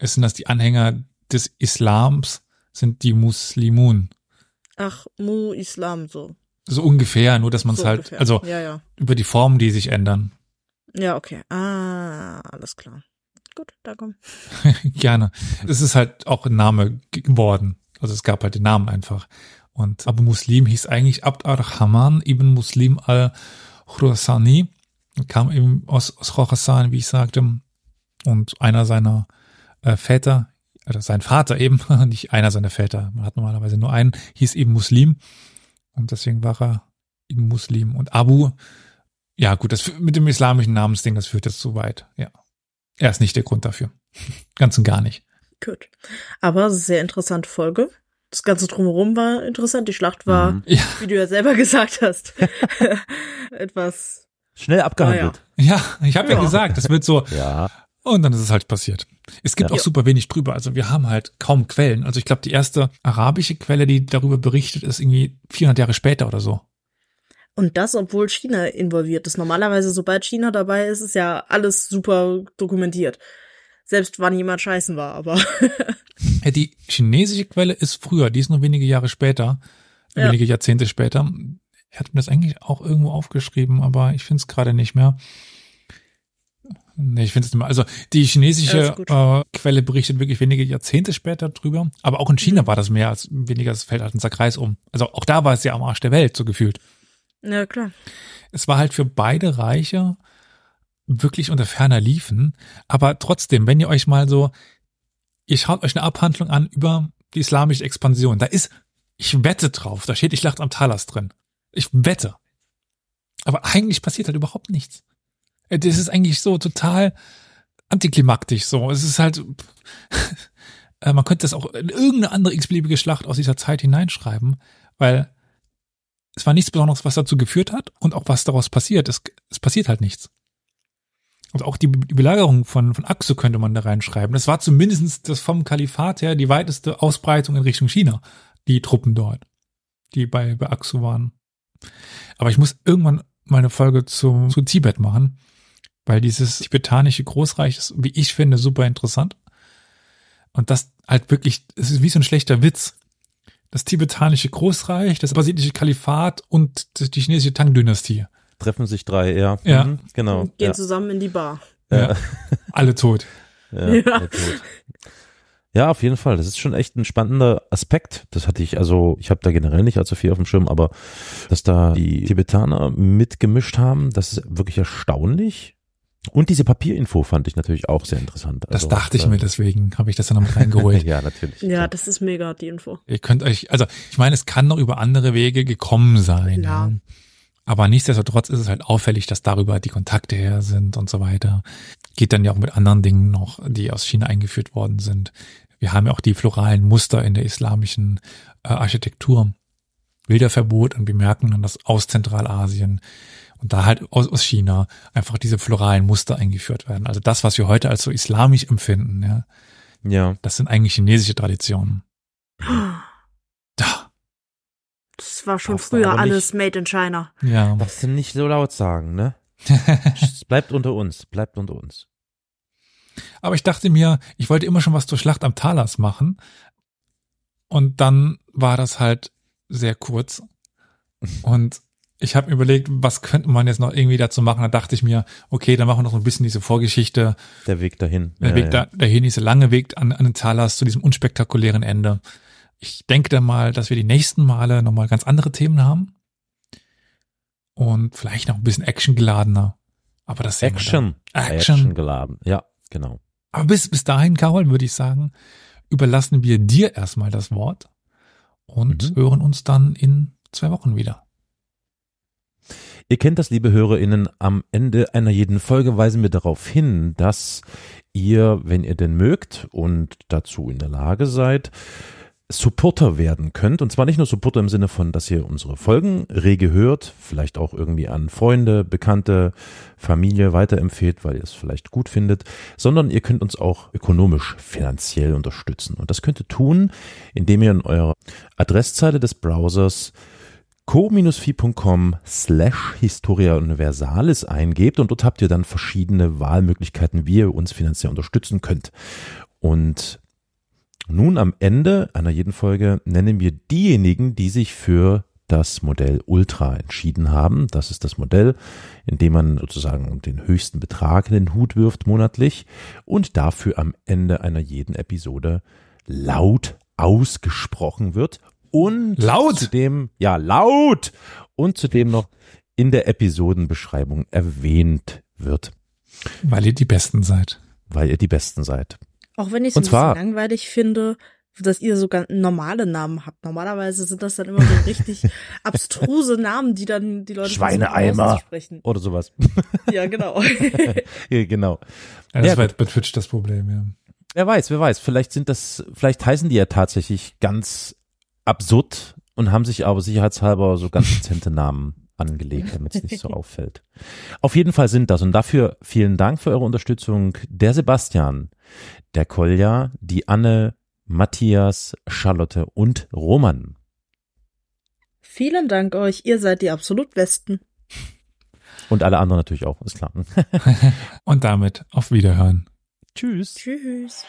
sind das die Anhänger des Islams, sind die Muslimun. Ach, Mu-Islam so. So ungefähr, nur dass man es so halt, ungefähr. also ja, ja. über die Formen, die sich ändern. Ja, okay. Ah, alles klar. Gut, da komm. Gerne. Es ist halt auch ein Name geworden. Also es gab halt den Namen einfach. Und Abu Muslim hieß eigentlich Abd al rahman ibn Muslim al-Khurasani kam eben aus, aus Khorasan, wie ich sagte, und einer seiner äh, Väter, oder also sein Vater eben, nicht einer seiner Väter, man hat normalerweise nur einen, hieß eben Muslim und deswegen war er eben Muslim. Und Abu, ja gut, das mit dem islamischen Namensding, das führt jetzt zu weit, ja. Er ist nicht der Grund dafür. Ganz und gar nicht. Gut. Aber sehr interessante Folge. Das Ganze drumherum war interessant. Die Schlacht war, mhm. ja. wie du ja selber gesagt hast, etwas Schnell abgehandelt. Ah, ja. ja. ich habe ja. ja. gesagt, das wird so. Ja. Und dann ist es halt passiert. Es gibt ja. auch super wenig drüber. Also wir haben halt kaum Quellen. Also ich glaube, die erste arabische Quelle, die darüber berichtet, ist irgendwie 400 Jahre später oder so. Und das, obwohl China involviert ist. Normalerweise, sobald China dabei ist, ist ja alles super dokumentiert. Selbst wann jemand scheißen war, aber. ja, die chinesische Quelle ist früher, die ist nur wenige Jahre später, ja. wenige Jahrzehnte später. Ich hatte mir das eigentlich auch irgendwo aufgeschrieben, aber ich finde es gerade nicht mehr. Nee, ich finde es nicht mehr. Also die chinesische äh, Quelle berichtet wirklich wenige Jahrzehnte später drüber. Aber auch in China mhm. war das mehr als weniger, das fällt halt unser Kreis um. Also auch da war es ja am Arsch der Welt, so gefühlt. Na ja, klar. Es war halt für beide Reiche wirklich unter ferner liefen. Aber trotzdem, wenn ihr euch mal so, ihr schaut euch eine Abhandlung an über die islamische Expansion, da ist, ich wette drauf, da steht, ich lacht am Talas drin. Ich wette. Aber eigentlich passiert halt überhaupt nichts. Äh, das ist eigentlich so total antiklimaktisch, so. Es ist halt, äh, man könnte das auch in irgendeine andere x-beliebige Schlacht aus dieser Zeit hineinschreiben, weil es war nichts Besonderes, was dazu geführt hat und auch was daraus passiert. Es, es passiert halt nichts. Und auch die, Belagerung von, von Aksu könnte man da reinschreiben. Das war zumindest das vom Kalifat her die weiteste Ausbreitung in Richtung China, die Truppen dort, die bei, bei Aksu waren. Aber ich muss irgendwann mal eine Folge zu, zu Tibet machen, weil dieses tibetanische Großreich ist, wie ich finde, super interessant. Und das halt wirklich, es ist wie so ein schlechter Witz. Das tibetanische Großreich, das basilische Kalifat und die chinesische Tang-Dynastie. Treffen sich drei, ja. Ja. Mhm, genau. gehen ja. zusammen in die Bar. Ja. Alle tot. Ja, ja. Alle tot. Ja, auf jeden Fall. Das ist schon echt ein spannender Aspekt. Das hatte ich, also ich habe da generell nicht allzu viel auf dem Schirm, aber dass da die Tibetaner mitgemischt haben, das ist wirklich erstaunlich. Und diese Papierinfo fand ich natürlich auch sehr interessant. das also, dachte ich äh, mir, deswegen habe ich das dann noch mit reingeholt. ja, natürlich. Ja, das ist mega, die Info. Ihr könnt euch, also ich meine, es kann noch über andere Wege gekommen sein. Ja. Aber nichtsdestotrotz ist es halt auffällig, dass darüber die Kontakte her sind und so weiter. Geht dann ja auch mit anderen Dingen noch, die aus China eingeführt worden sind. Wir haben ja auch die floralen Muster in der islamischen äh, Architektur. Bilderverbot und wir merken dann, dass aus Zentralasien und da halt aus, aus China einfach diese floralen Muster eingeführt werden. Also das, was wir heute als so islamisch empfinden, ja. Ja. Das sind eigentlich chinesische Traditionen. Da. Das war schon Darfst früher alles nicht, made in China. Ja. Das sind nicht so laut sagen, ne? bleibt unter uns, bleibt unter uns. Aber ich dachte mir, ich wollte immer schon was zur Schlacht am Talas machen. Und dann war das halt sehr kurz. Und ich habe überlegt, was könnte man jetzt noch irgendwie dazu machen? Da dachte ich mir, okay, dann machen wir noch so ein bisschen diese Vorgeschichte. Der Weg dahin. Der ja, Weg ja. dahin, dieser lange Weg an, an den Talas zu diesem unspektakulären Ende. Ich denke dann mal, dass wir die nächsten Male nochmal ganz andere Themen haben. Und vielleicht noch ein bisschen actiongeladener. Aber das Action. Action. Action geladen, ja. Genau. Aber bis, bis dahin, Carol, würde ich sagen, überlassen wir dir erstmal das Wort und mhm. hören uns dann in zwei Wochen wieder. Ihr kennt das, liebe HörerInnen, am Ende einer jeden Folge weisen wir darauf hin, dass ihr, wenn ihr denn mögt und dazu in der Lage seid, Supporter werden könnt. Und zwar nicht nur Supporter im Sinne von, dass ihr unsere Folgen rege hört, vielleicht auch irgendwie an Freunde, Bekannte, Familie weiterempfehlt, weil ihr es vielleicht gut findet, sondern ihr könnt uns auch ökonomisch, finanziell unterstützen. Und das könnt ihr tun, indem ihr in eurer Adresszeile des Browsers co-fi.com slash Historia Universalis eingebt und dort habt ihr dann verschiedene Wahlmöglichkeiten, wie ihr uns finanziell unterstützen könnt. Und nun am Ende einer jeden Folge nennen wir diejenigen, die sich für das Modell Ultra entschieden haben. Das ist das Modell, in dem man sozusagen den höchsten Betrag in den Hut wirft monatlich und dafür am Ende einer jeden Episode laut ausgesprochen wird und laut zudem ja laut und zudem noch in der Episodenbeschreibung erwähnt wird. Weil ihr die Besten seid. Weil ihr die Besten seid. Auch wenn ich es ein zwar, bisschen langweilig finde, dass ihr sogar normale Namen habt. Normalerweise sind das dann immer so richtig abstruse Namen, die dann die Leute Schweineeimer oder sowas. ja, genau. ja, genau. Ja, das ja, war bei Twitch das Problem, ja. Wer weiß, wer weiß, vielleicht sind das vielleicht heißen die ja tatsächlich ganz absurd und haben sich aber sicherheitshalber so ganz dezente Namen angelegt, damit es nicht so auffällt. Auf jeden Fall sind das und dafür vielen Dank für eure Unterstützung. Der Sebastian, der Kolja, die Anne, Matthias, Charlotte und Roman. Vielen Dank euch, ihr seid die absolut Besten. Und alle anderen natürlich auch, ist klar. und damit auf Wiederhören. Tschüss. Tschüss.